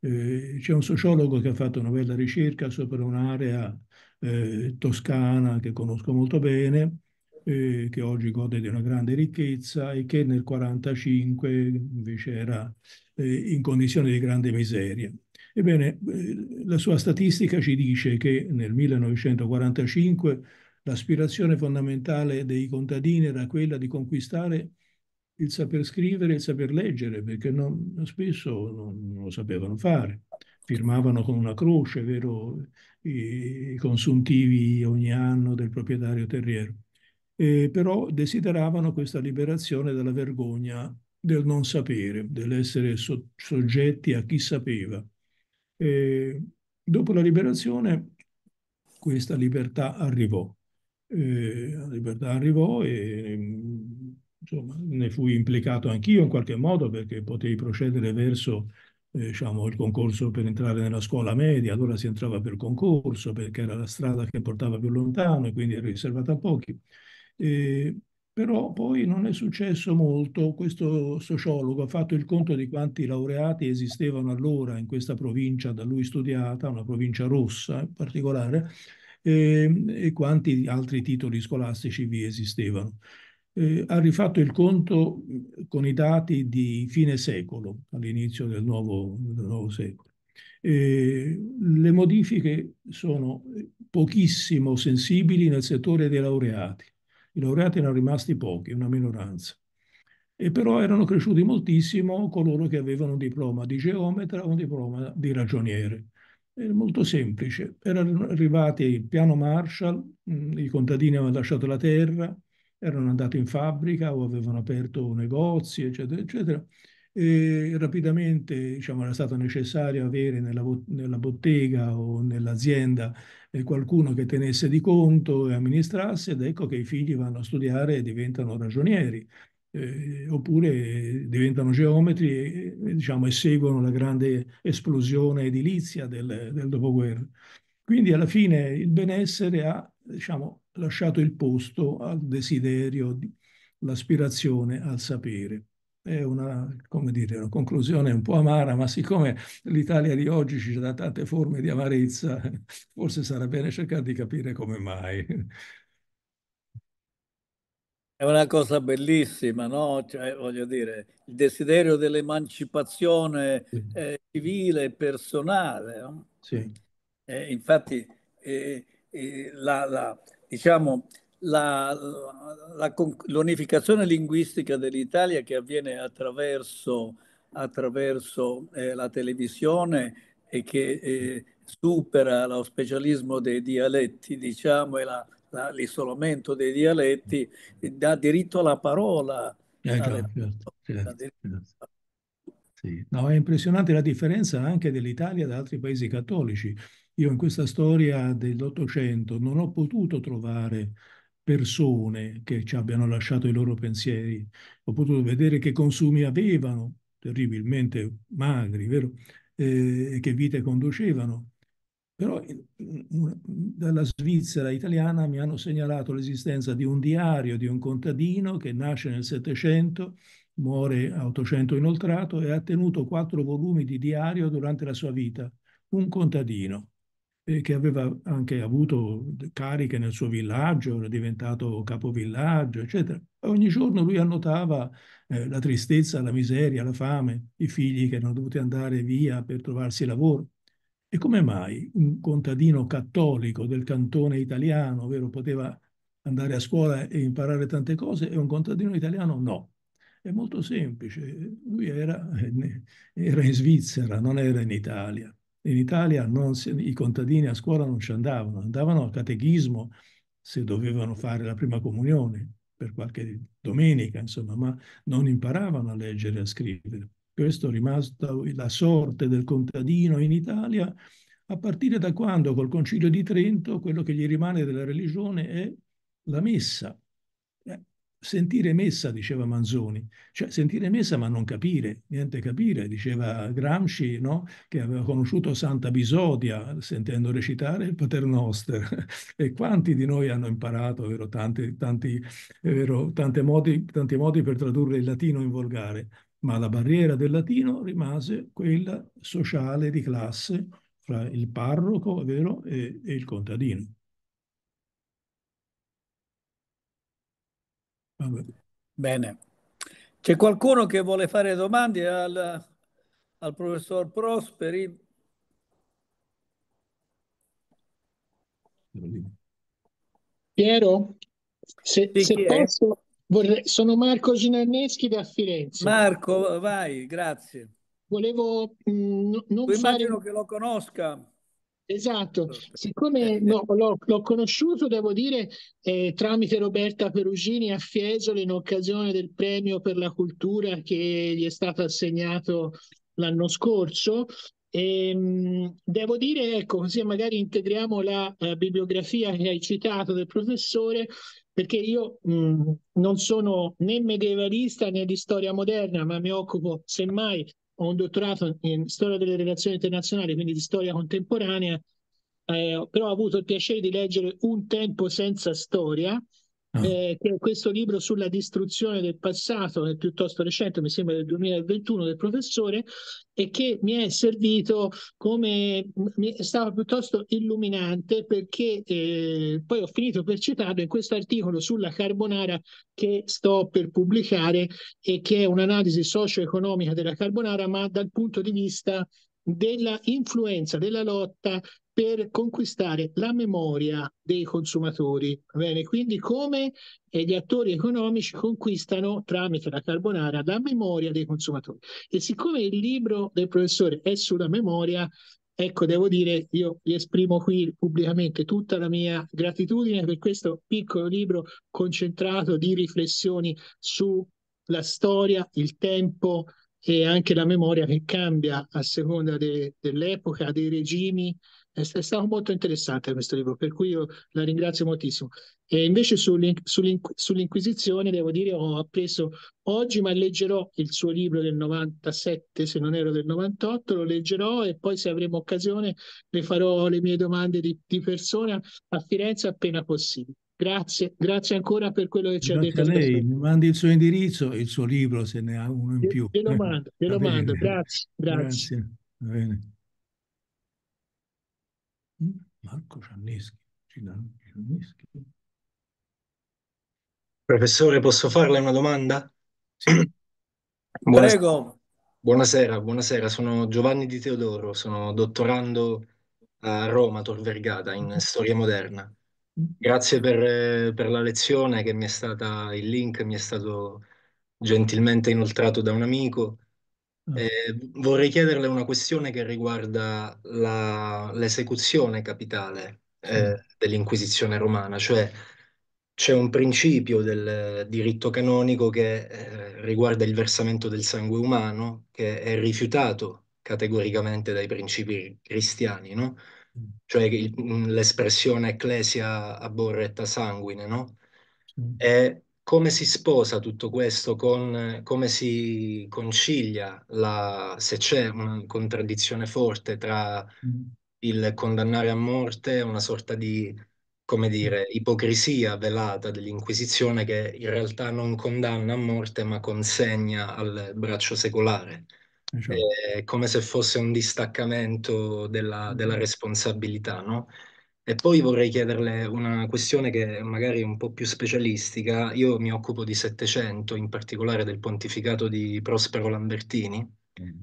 eh, c'è un sociologo che ha fatto una bella ricerca sopra un'area eh, toscana che conosco molto bene, eh, che oggi gode di una grande ricchezza e che nel 1945 invece era eh, in condizioni di grande miseria. Ebbene, eh, la sua statistica ci dice che nel 1945 l'aspirazione fondamentale dei contadini era quella di conquistare il saper scrivere e il saper leggere, perché non, spesso non, non, lo sapevano fare. Firmavano con una croce, vero, i, i consuntivi ogni anno del proprietario terriero. Eh, però desideravano questa liberazione dalla vergogna del non sapere, dell'essere so, soggetti a chi sapeva. Eh, dopo la liberazione questa libertà arrivò. Eh, la libertà arrivò e insomma, ne fui implicato anch'io in qualche modo perché potei procedere verso eh, diciamo, il concorso per entrare nella scuola media, allora si entrava per concorso perché era la strada che portava più lontano e quindi era riservata a pochi. Eh, però poi non è successo molto, questo sociologo ha fatto il conto di quanti laureati esistevano allora in questa provincia da lui studiata, una provincia rossa in particolare, e, ehm, e quanti altri titoli scolastici vi esistevano eh, ha rifatto il conto con i dati di fine secolo, all'inizio del nuovo, del nuovo secolo. Eh, le modifiche sono eh, pochissimo sensibili nel settore dei laureati. I laureati erano rimasti pochi, una minoranza. E però erano cresciuti moltissimo coloro che avevano un diploma di geometra o un diploma di ragioniere. È molto semplice. Erano arrivati il piano Marshall, i contadini avevano lasciato la terra, erano andati in fabbrica o avevano aperto negozi, eccetera, eccetera. E rapidamente diciamo, era stato necessario avere nella, nella bottega o nell'azienda eh, qualcuno che tenesse di conto e amministrasse ed ecco che i figli vanno a studiare e diventano ragionieri. Eh, oppure diventano geometri e, e, diciamo, e, seguono la grande esplosione edilizia del, del dopoguerra. Quindi alla fine il benessere ha diciamo, lasciato il posto al desiderio, l'aspirazione al sapere. È una, dire, una, conclusione un po' amara, ma siccome l'Italia di oggi ci dà tante forme di amarezza, forse sarà bene cercare di capire come mai. È una cosa bellissima, no? Cioè, voglio dire, il desiderio dell'emancipazione eh, civile e personale. No? Sì. Eh, infatti, eh, eh la, la diciamo, la, la, l'unificazione linguistica dell'Italia che avviene attraverso, attraverso eh, la televisione e che eh, supera lo specialismo dei dialetti, diciamo, e la, la, l'isolamento dei dialetti, dà diritto alla parola. Eh, certo, certo, certo. Sì. No, è impressionante la differenza anche dell'Italia da altri paesi cattolici. Io in questa storia dell'Ottocento non ho potuto trovare persone che ci abbiano lasciato i loro pensieri. Ho potuto vedere che consumi avevano, terribilmente magri, vero? Eh, e che vite conducevano. Però dalla Svizzera italiana mi hanno segnalato l'esistenza di un diario di un contadino che nasce nel Settecento, muore a 800 inoltrato e ha tenuto quattro volumi di diario durante la sua vita. Un contadino eh, che aveva anche avuto cariche nel suo villaggio, era diventato capovillaggio, eccetera. Ogni giorno lui annotava eh, la tristezza, la miseria, la fame, i figli che erano dovuti andare via per trovarsi lavoro. E come mai un contadino cattolico del cantone italiano, ovvero poteva andare a scuola e imparare tante cose e un contadino italiano no? È molto semplice, lui era, eh, era in Svizzera, non era in Italia in Italia non, i contadini a scuola non ci andavano, andavano a catechismo se dovevano fare la prima comunione per qualche domenica, insomma, ma non imparavano a leggere e a scrivere. Questo è rimasta la sorte del contadino in Italia a partire da quando col Concilio di Trento quello che gli rimane della religione è la messa, sentire messa, diceva Manzoni, cioè sentire messa ma non capire, niente capire, diceva Gramsci, no? che aveva conosciuto Santa Bisodia sentendo recitare il Paternoster e quanti di noi hanno imparato, vero, tanti, tanti, vero, modi, tanti modi per tradurre il latino in volgare, ma la barriera del latino rimase quella sociale di classe fra il parroco vero, e, e il contadino. Bene. C'è qualcuno che vuole fare domande al, al professor Prosperi? Piero, se, se posso, vorrei, sono Marco Ginanneschi da Firenze. Marco, vai, grazie. Volevo mh, mm, non fare... Immagino che lo conosca. Esatto, certo. siccome eh, no, eh. l'ho, l'ho, conosciuto, devo dire, eh, tramite Roberta Perugini a Fiesole in occasione del premio per la cultura che gli è stato assegnato l'anno scorso. E, ehm, devo dire, ecco, così magari integriamo la, la eh, bibliografia che hai citato del professore, perché io mh, mm, non sono né medievalista né di storia moderna, ma mi occupo semmai ho un dottorato in storia delle relazioni internazionali, quindi di storia contemporanea, eh, però ho avuto il piacere di leggere Un tempo senza storia, Ah. Eh, questo libro sulla distruzione del passato, è piuttosto recente, mi sembra del 2021, del professore, e che mi è servito come mi è stato piuttosto illuminante perché eh, poi ho finito per citarlo in questo articolo sulla carbonara che sto per pubblicare e che è un'analisi socio-economica della carbonara, ma dal punto di vista della influenza della lotta per conquistare la memoria dei consumatori. Bene, quindi come gli attori economici conquistano tramite la carbonara la memoria dei consumatori. E siccome il libro del professore è sulla memoria, ecco, devo dire, io gli esprimo qui pubblicamente tutta la mia gratitudine per questo piccolo libro concentrato di riflessioni sulla storia, il tempo e anche la memoria che cambia a seconda de- dell'epoca, dei regimi è, è stato molto interessante questo libro, per cui io la ringrazio moltissimo. E invece sull'in, sull'in, sull'Inquisizione, devo dire, ho appreso oggi, ma leggerò il suo libro del 97, se non ero del 98, lo leggerò e poi se avremo occasione le farò le mie domande di, di persona a Firenze appena possibile. Grazie, grazie ancora per quello che ci grazie ha detto. Grazie a lei, mi mandi il suo indirizzo e il suo libro se ne ha uno in più. Glielo mando, glielo mando, grazie. grazie. grazie. Mm, Marco Gianneschi. Gianneschi. Professore, posso farle una domanda? Sì. Buonasera. Prego. Buonasera, buonasera, sono Giovanni Di Teodoro, sono dottorando a Roma, Tor Vergata, in storia moderna. Mm. Grazie per, per, la lezione che mi è stata, il link mi è stato gentilmente inoltrato da un amico Mm. Eh, vorrei chiederle una questione che riguarda la- l'esecuzione capitale eh, dell'Inquisizione romana, cioè c'è un principio del diritto canonico che eh, riguarda il versamento del sangue umano, che è rifiutato categoricamente dai principi cristiani, no? Mm. Cioè il- mm, l'espressione ecclesia aborretta sanguine, no? E come si sposa tutto questo con come si concilia la, se c'è una contraddizione forte tra mm. il condannare a morte una sorta di come mm. dire, ipocrisia velata dell'Inquisizione che in realtà non condanna a morte ma consegna al braccio secolare. Esatto. come se fosse un distaccamento della, della mm. responsabilità, no? E poi vorrei chiederle una questione che magari è un po' più specialistica. Io mi occupo di Settecento, in particolare del pontificato di Prospero Lambertini, mm-hmm.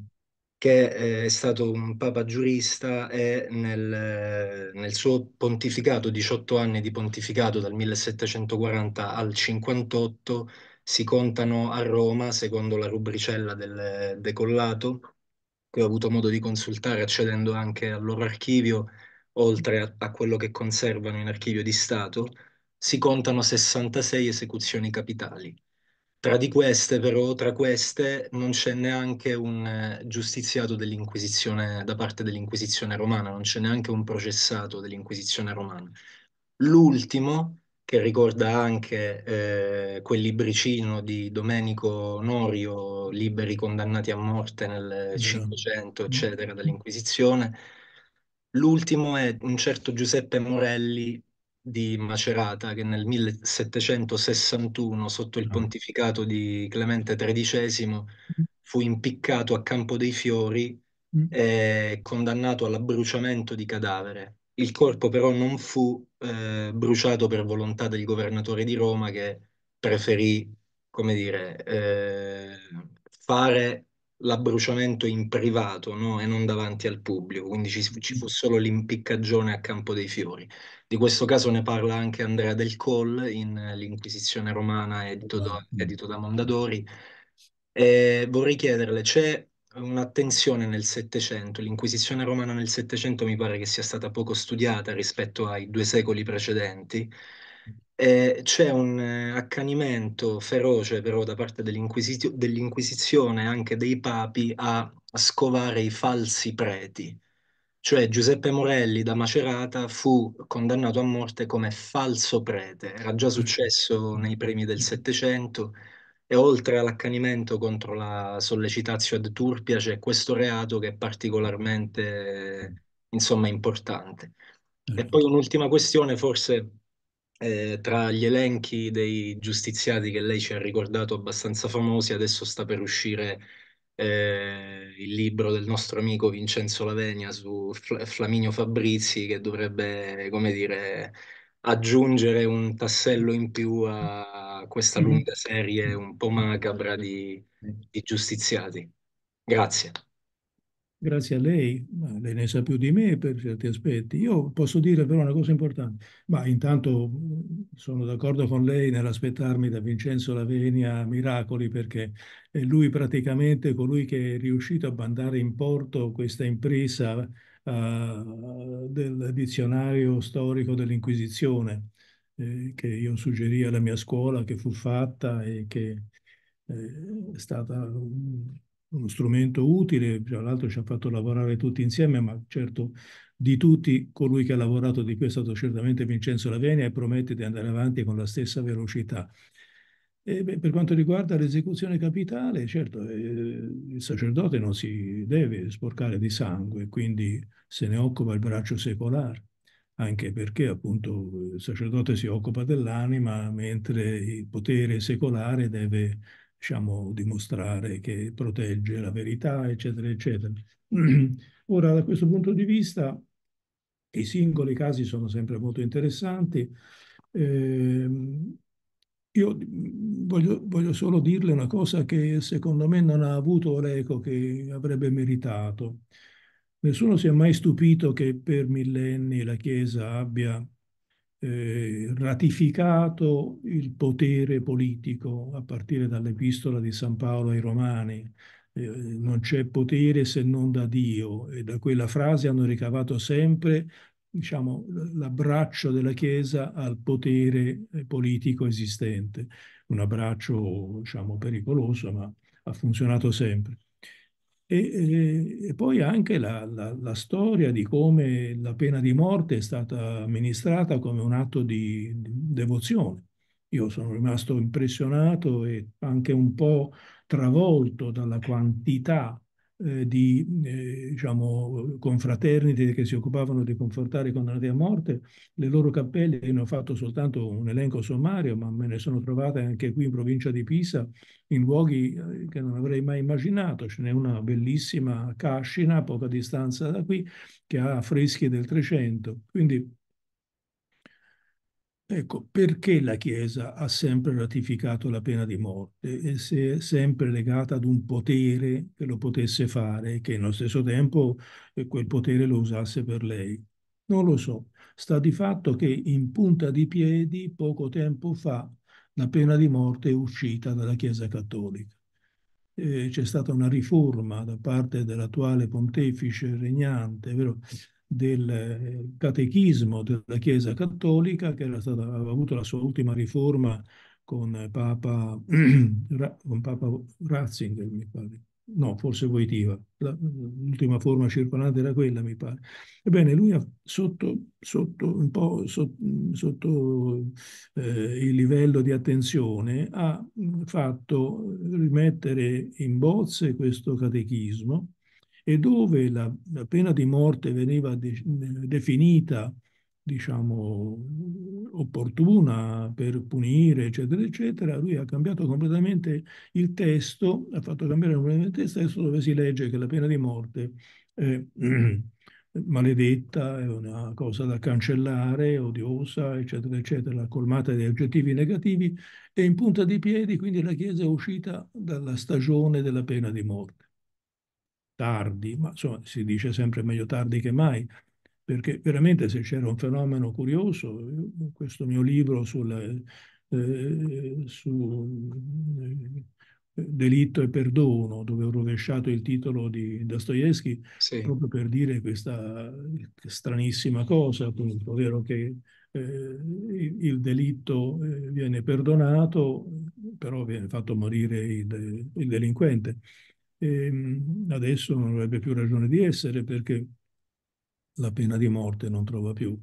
che eh, è stato un papa giurista e nel, eh, nel suo pontificato, 18 anni di pontificato dal 1740 al 58, si contano a Roma, secondo la rubricella del decollato, che ho avuto modo di consultare accedendo anche al loro archivio, oltre a, a quello che conservano in archivio di Stato, si contano 66 esecuzioni capitali. Tra di queste, però, tra queste non c'è neanche un eh, giustiziato dell'Inquisizione da parte dell'Inquisizione romana, non c'è neanche un processato dell'Inquisizione romana. L'ultimo, che ricorda anche eh, quel libricino di Domenico Norio, liberi condannati a morte nel 500, mm. eccetera, dall'Inquisizione, L'ultimo è un certo Giuseppe Morelli di Macerata che nel 1761, sotto il ah. pontificato di Clemente XIII, mm. fu impiccato a Campo dei Fiori mm. e condannato all'abbruciamento di cadavere. Il corpo però non fu eh, bruciato per volontà del governatore di Roma che preferì, come dire, eh, fare l'abbruciamento in privato no? e non davanti al pubblico, quindi ci, ci, mm. fu solo l'impiccagione a Campo dei Fiori. Di questo caso ne parla anche Andrea Del Col in eh, L'Inquisizione Romana, edito da, mm. edito da Mondadori. E eh, vorrei chiederle, c'è un'attenzione nel Settecento, l'Inquisizione Romana nel Settecento mi pare che sia stata poco studiata rispetto ai due secoli precedenti, eh, c'è un eh, accanimento feroce però da parte dell'inquisizio- dell'Inquisizione e anche dei papi a, a scovare i falsi preti. Cioè Giuseppe Morelli da Macerata fu condannato a morte come falso prete, era già mm. successo nei primi del Settecento e oltre all'accanimento contro la sollecitazione ad turpia c'è questo reato che è particolarmente insomma importante. E certo. poi un'ultima questione forse eh, tra gli elenchi dei giustiziati che lei ci ha ricordato abbastanza famosi, adesso sta per uscire eh, il libro del nostro amico Vincenzo Lavenia su Fl- Flaminio Fabrizi che dovrebbe, come dire, aggiungere un tassello in più a questa mm-hmm. lunga serie un po' macabra di, di giustiziati. Grazie. Grazie a lei, ma lei ne sa più di me per certi aspetti. Io posso dire però una cosa importante, ma intanto sono d'accordo con lei nell'aspettarmi da Vincenzo Lavenia miracoli perché è lui praticamente colui che è riuscito a mandare in porto questa impresa uh, del dizionario storico dell'Inquisizione eh, che io suggerì alla mia scuola, che fu fatta e che eh, è stata... Um, uno strumento utile, tra l'altro ci ha fatto lavorare tutti insieme, ma certo di tutti colui che ha lavorato di questo è stato certamente Vincenzo Lavenia e promette di andare avanti con la stessa velocità. E per quanto riguarda l'esecuzione capitale, certo, eh, il sacerdote non si deve sporcare di sangue, quindi se ne occupa il braccio secolare, anche perché appunto il sacerdote si occupa dell'anima, mentre il potere secolare deve diciamo, dimostrare che protegge la verità, eccetera, eccetera. Ora, da questo punto di vista, i singoli casi sono sempre molto interessanti. Eh, io voglio, voglio, solo dirle una cosa che secondo me non ha avuto l'eco che avrebbe meritato. Nessuno si è mai stupito che per millenni la Chiesa abbia eh, ratificato il potere politico a partire dall'epistola di San Paolo ai Romani. Eh, non c'è potere se non da Dio e da quella frase hanno ricavato sempre diciamo, l'abbraccio della Chiesa al potere eh, politico esistente, un abbraccio diciamo, pericoloso ma ha funzionato sempre. E, e, poi anche la, la, la, storia di come la pena di morte è stata amministrata come un atto di, di devozione. Io sono rimasto impressionato e anche un po' travolto dalla quantità eh, di eh, diciamo, confraternite che si occupavano di confortare i condannati a morte, le loro cappelle, ne ho fatto soltanto un elenco sommario, ma me ne sono trovate anche qui in provincia di Pisa, in luoghi eh, che non avrei mai immaginato. Ce n'è una bellissima Cascina, a poca distanza da qui, che ha affreschi del Trecento. Quindi Ecco, perché la Chiesa ha sempre ratificato la pena di morte e si è sempre legata ad un potere che lo potesse fare, e che nello stesso tempo eh, quel potere lo usasse per lei? Non lo so. Sta di fatto che in punta di piedi, poco tempo fa, la pena di morte è uscita dalla Chiesa cattolica. Eh, c'è stata una riforma da parte dell'attuale pontefice regnante, vero? del eh, catechismo della Chiesa cattolica, che era stata, aveva avuto la sua ultima riforma con eh, Papa, con Papa Ratzinger, mi pare. No, forse Voitiva, l'ultima forma circolante era quella, mi pare. Ebbene, lui ha sotto, sotto, un po' sotto, sotto eh, il livello di attenzione ha mm, fatto rimettere in bozze questo catechismo e dove la, la pena di morte veniva de, definita diciamo, opportuna per punire, eccetera, eccetera, lui ha cambiato completamente il testo, ha fatto cambiare completamente il testo dove si legge che la pena di morte è maledetta, è una cosa da cancellare, odiosa, eccetera, eccetera, colmata di aggettivi negativi e in punta di piedi quindi la Chiesa è uscita dalla stagione della pena di morte tardi, ma insomma si dice sempre meglio tardi che mai, perché veramente se c'era un fenomeno curioso, eh, questo mio libro sul, eh, eh, su eh, delitto e perdono, dove ho rovesciato il titolo di Dostoevsky, sì. proprio per dire questa stranissima cosa, appunto, ovvero che eh, il delitto eh, viene perdonato, però viene fatto morire il, il delinquente. E ehm, adesso non avrebbe più ragione di essere perché la pena di morte non trova più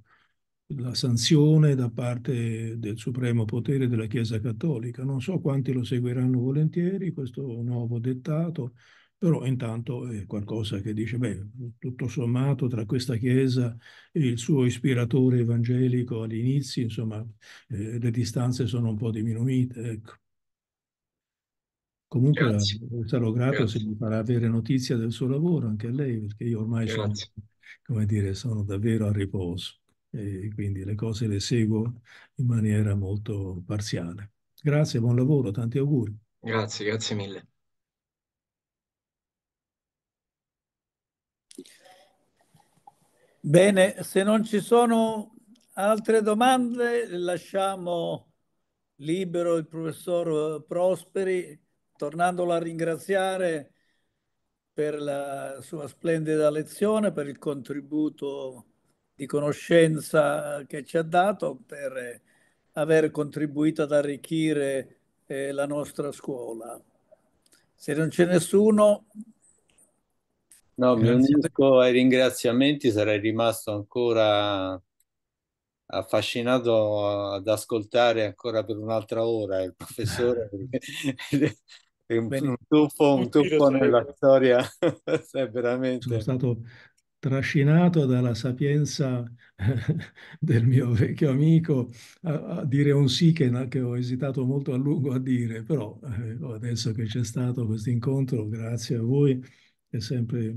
la sanzione da parte del supremo potere della Chiesa Cattolica. Non so quanti lo seguiranno volentieri, questo nuovo dettato, però intanto è qualcosa che dice, beh, tutto sommato tra questa Chiesa e il suo ispiratore evangelico all'inizio, insomma, eh, le distanze sono un po' diminuite. Ecco. Comunque Grazie. Eh, sarò grato Grazie. se mi farà avere notizia del suo lavoro anche a lei, perché io ormai sono, come dire, sono, davvero a riposo e quindi le cose le seguo in maniera molto parziale. Grazie, buon lavoro, tanti auguri. Grazie, grazie mille. Bene, se non ci sono altre domande, lasciamo libero il professor eh, Prosperi tornandolo a ringraziare per la sua splendida lezione, per il contributo di conoscenza che ci ha dato, per aver contribuito ad arricchire eh, la nostra scuola. Se non c'è nessuno... No, mi unisco ai ringraziamenti, sarei rimasto ancora affascinato ad ascoltare ancora per un'altra ora il professore è un, un, tuffo, un tuffo nella storia, è veramente... Sono stato trascinato dalla sapienza del mio vecchio amico a, a dire un sì che, che, ho esitato molto a lungo a dire, però eh, adesso che c'è stato questo incontro, grazie a voi, è sempre...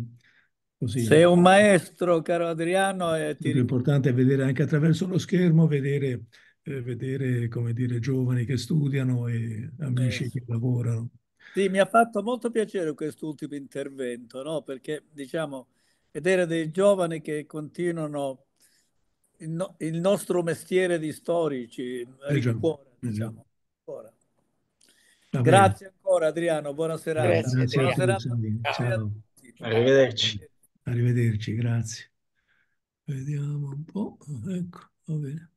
Così. Sei un maestro, caro Adriano. È ti... importante vedere anche attraverso lo schermo, vedere, eh, vedere come dire, giovani che studiano e amici eh. che lavorano. Sì, mi ha fatto molto piacere quest'ultimo intervento, no? perché diciamo, vedere dei giovani che continuano il, no, il nostro mestiere di storici, ricuora, eh, eh, diciamo, ancora. Grazie ancora Adriano, buona serata. Grazie, grazie, serata. Ciao. Ciao. Arrivederci. Arrivederci, grazie. Vediamo un po', ecco, va bene.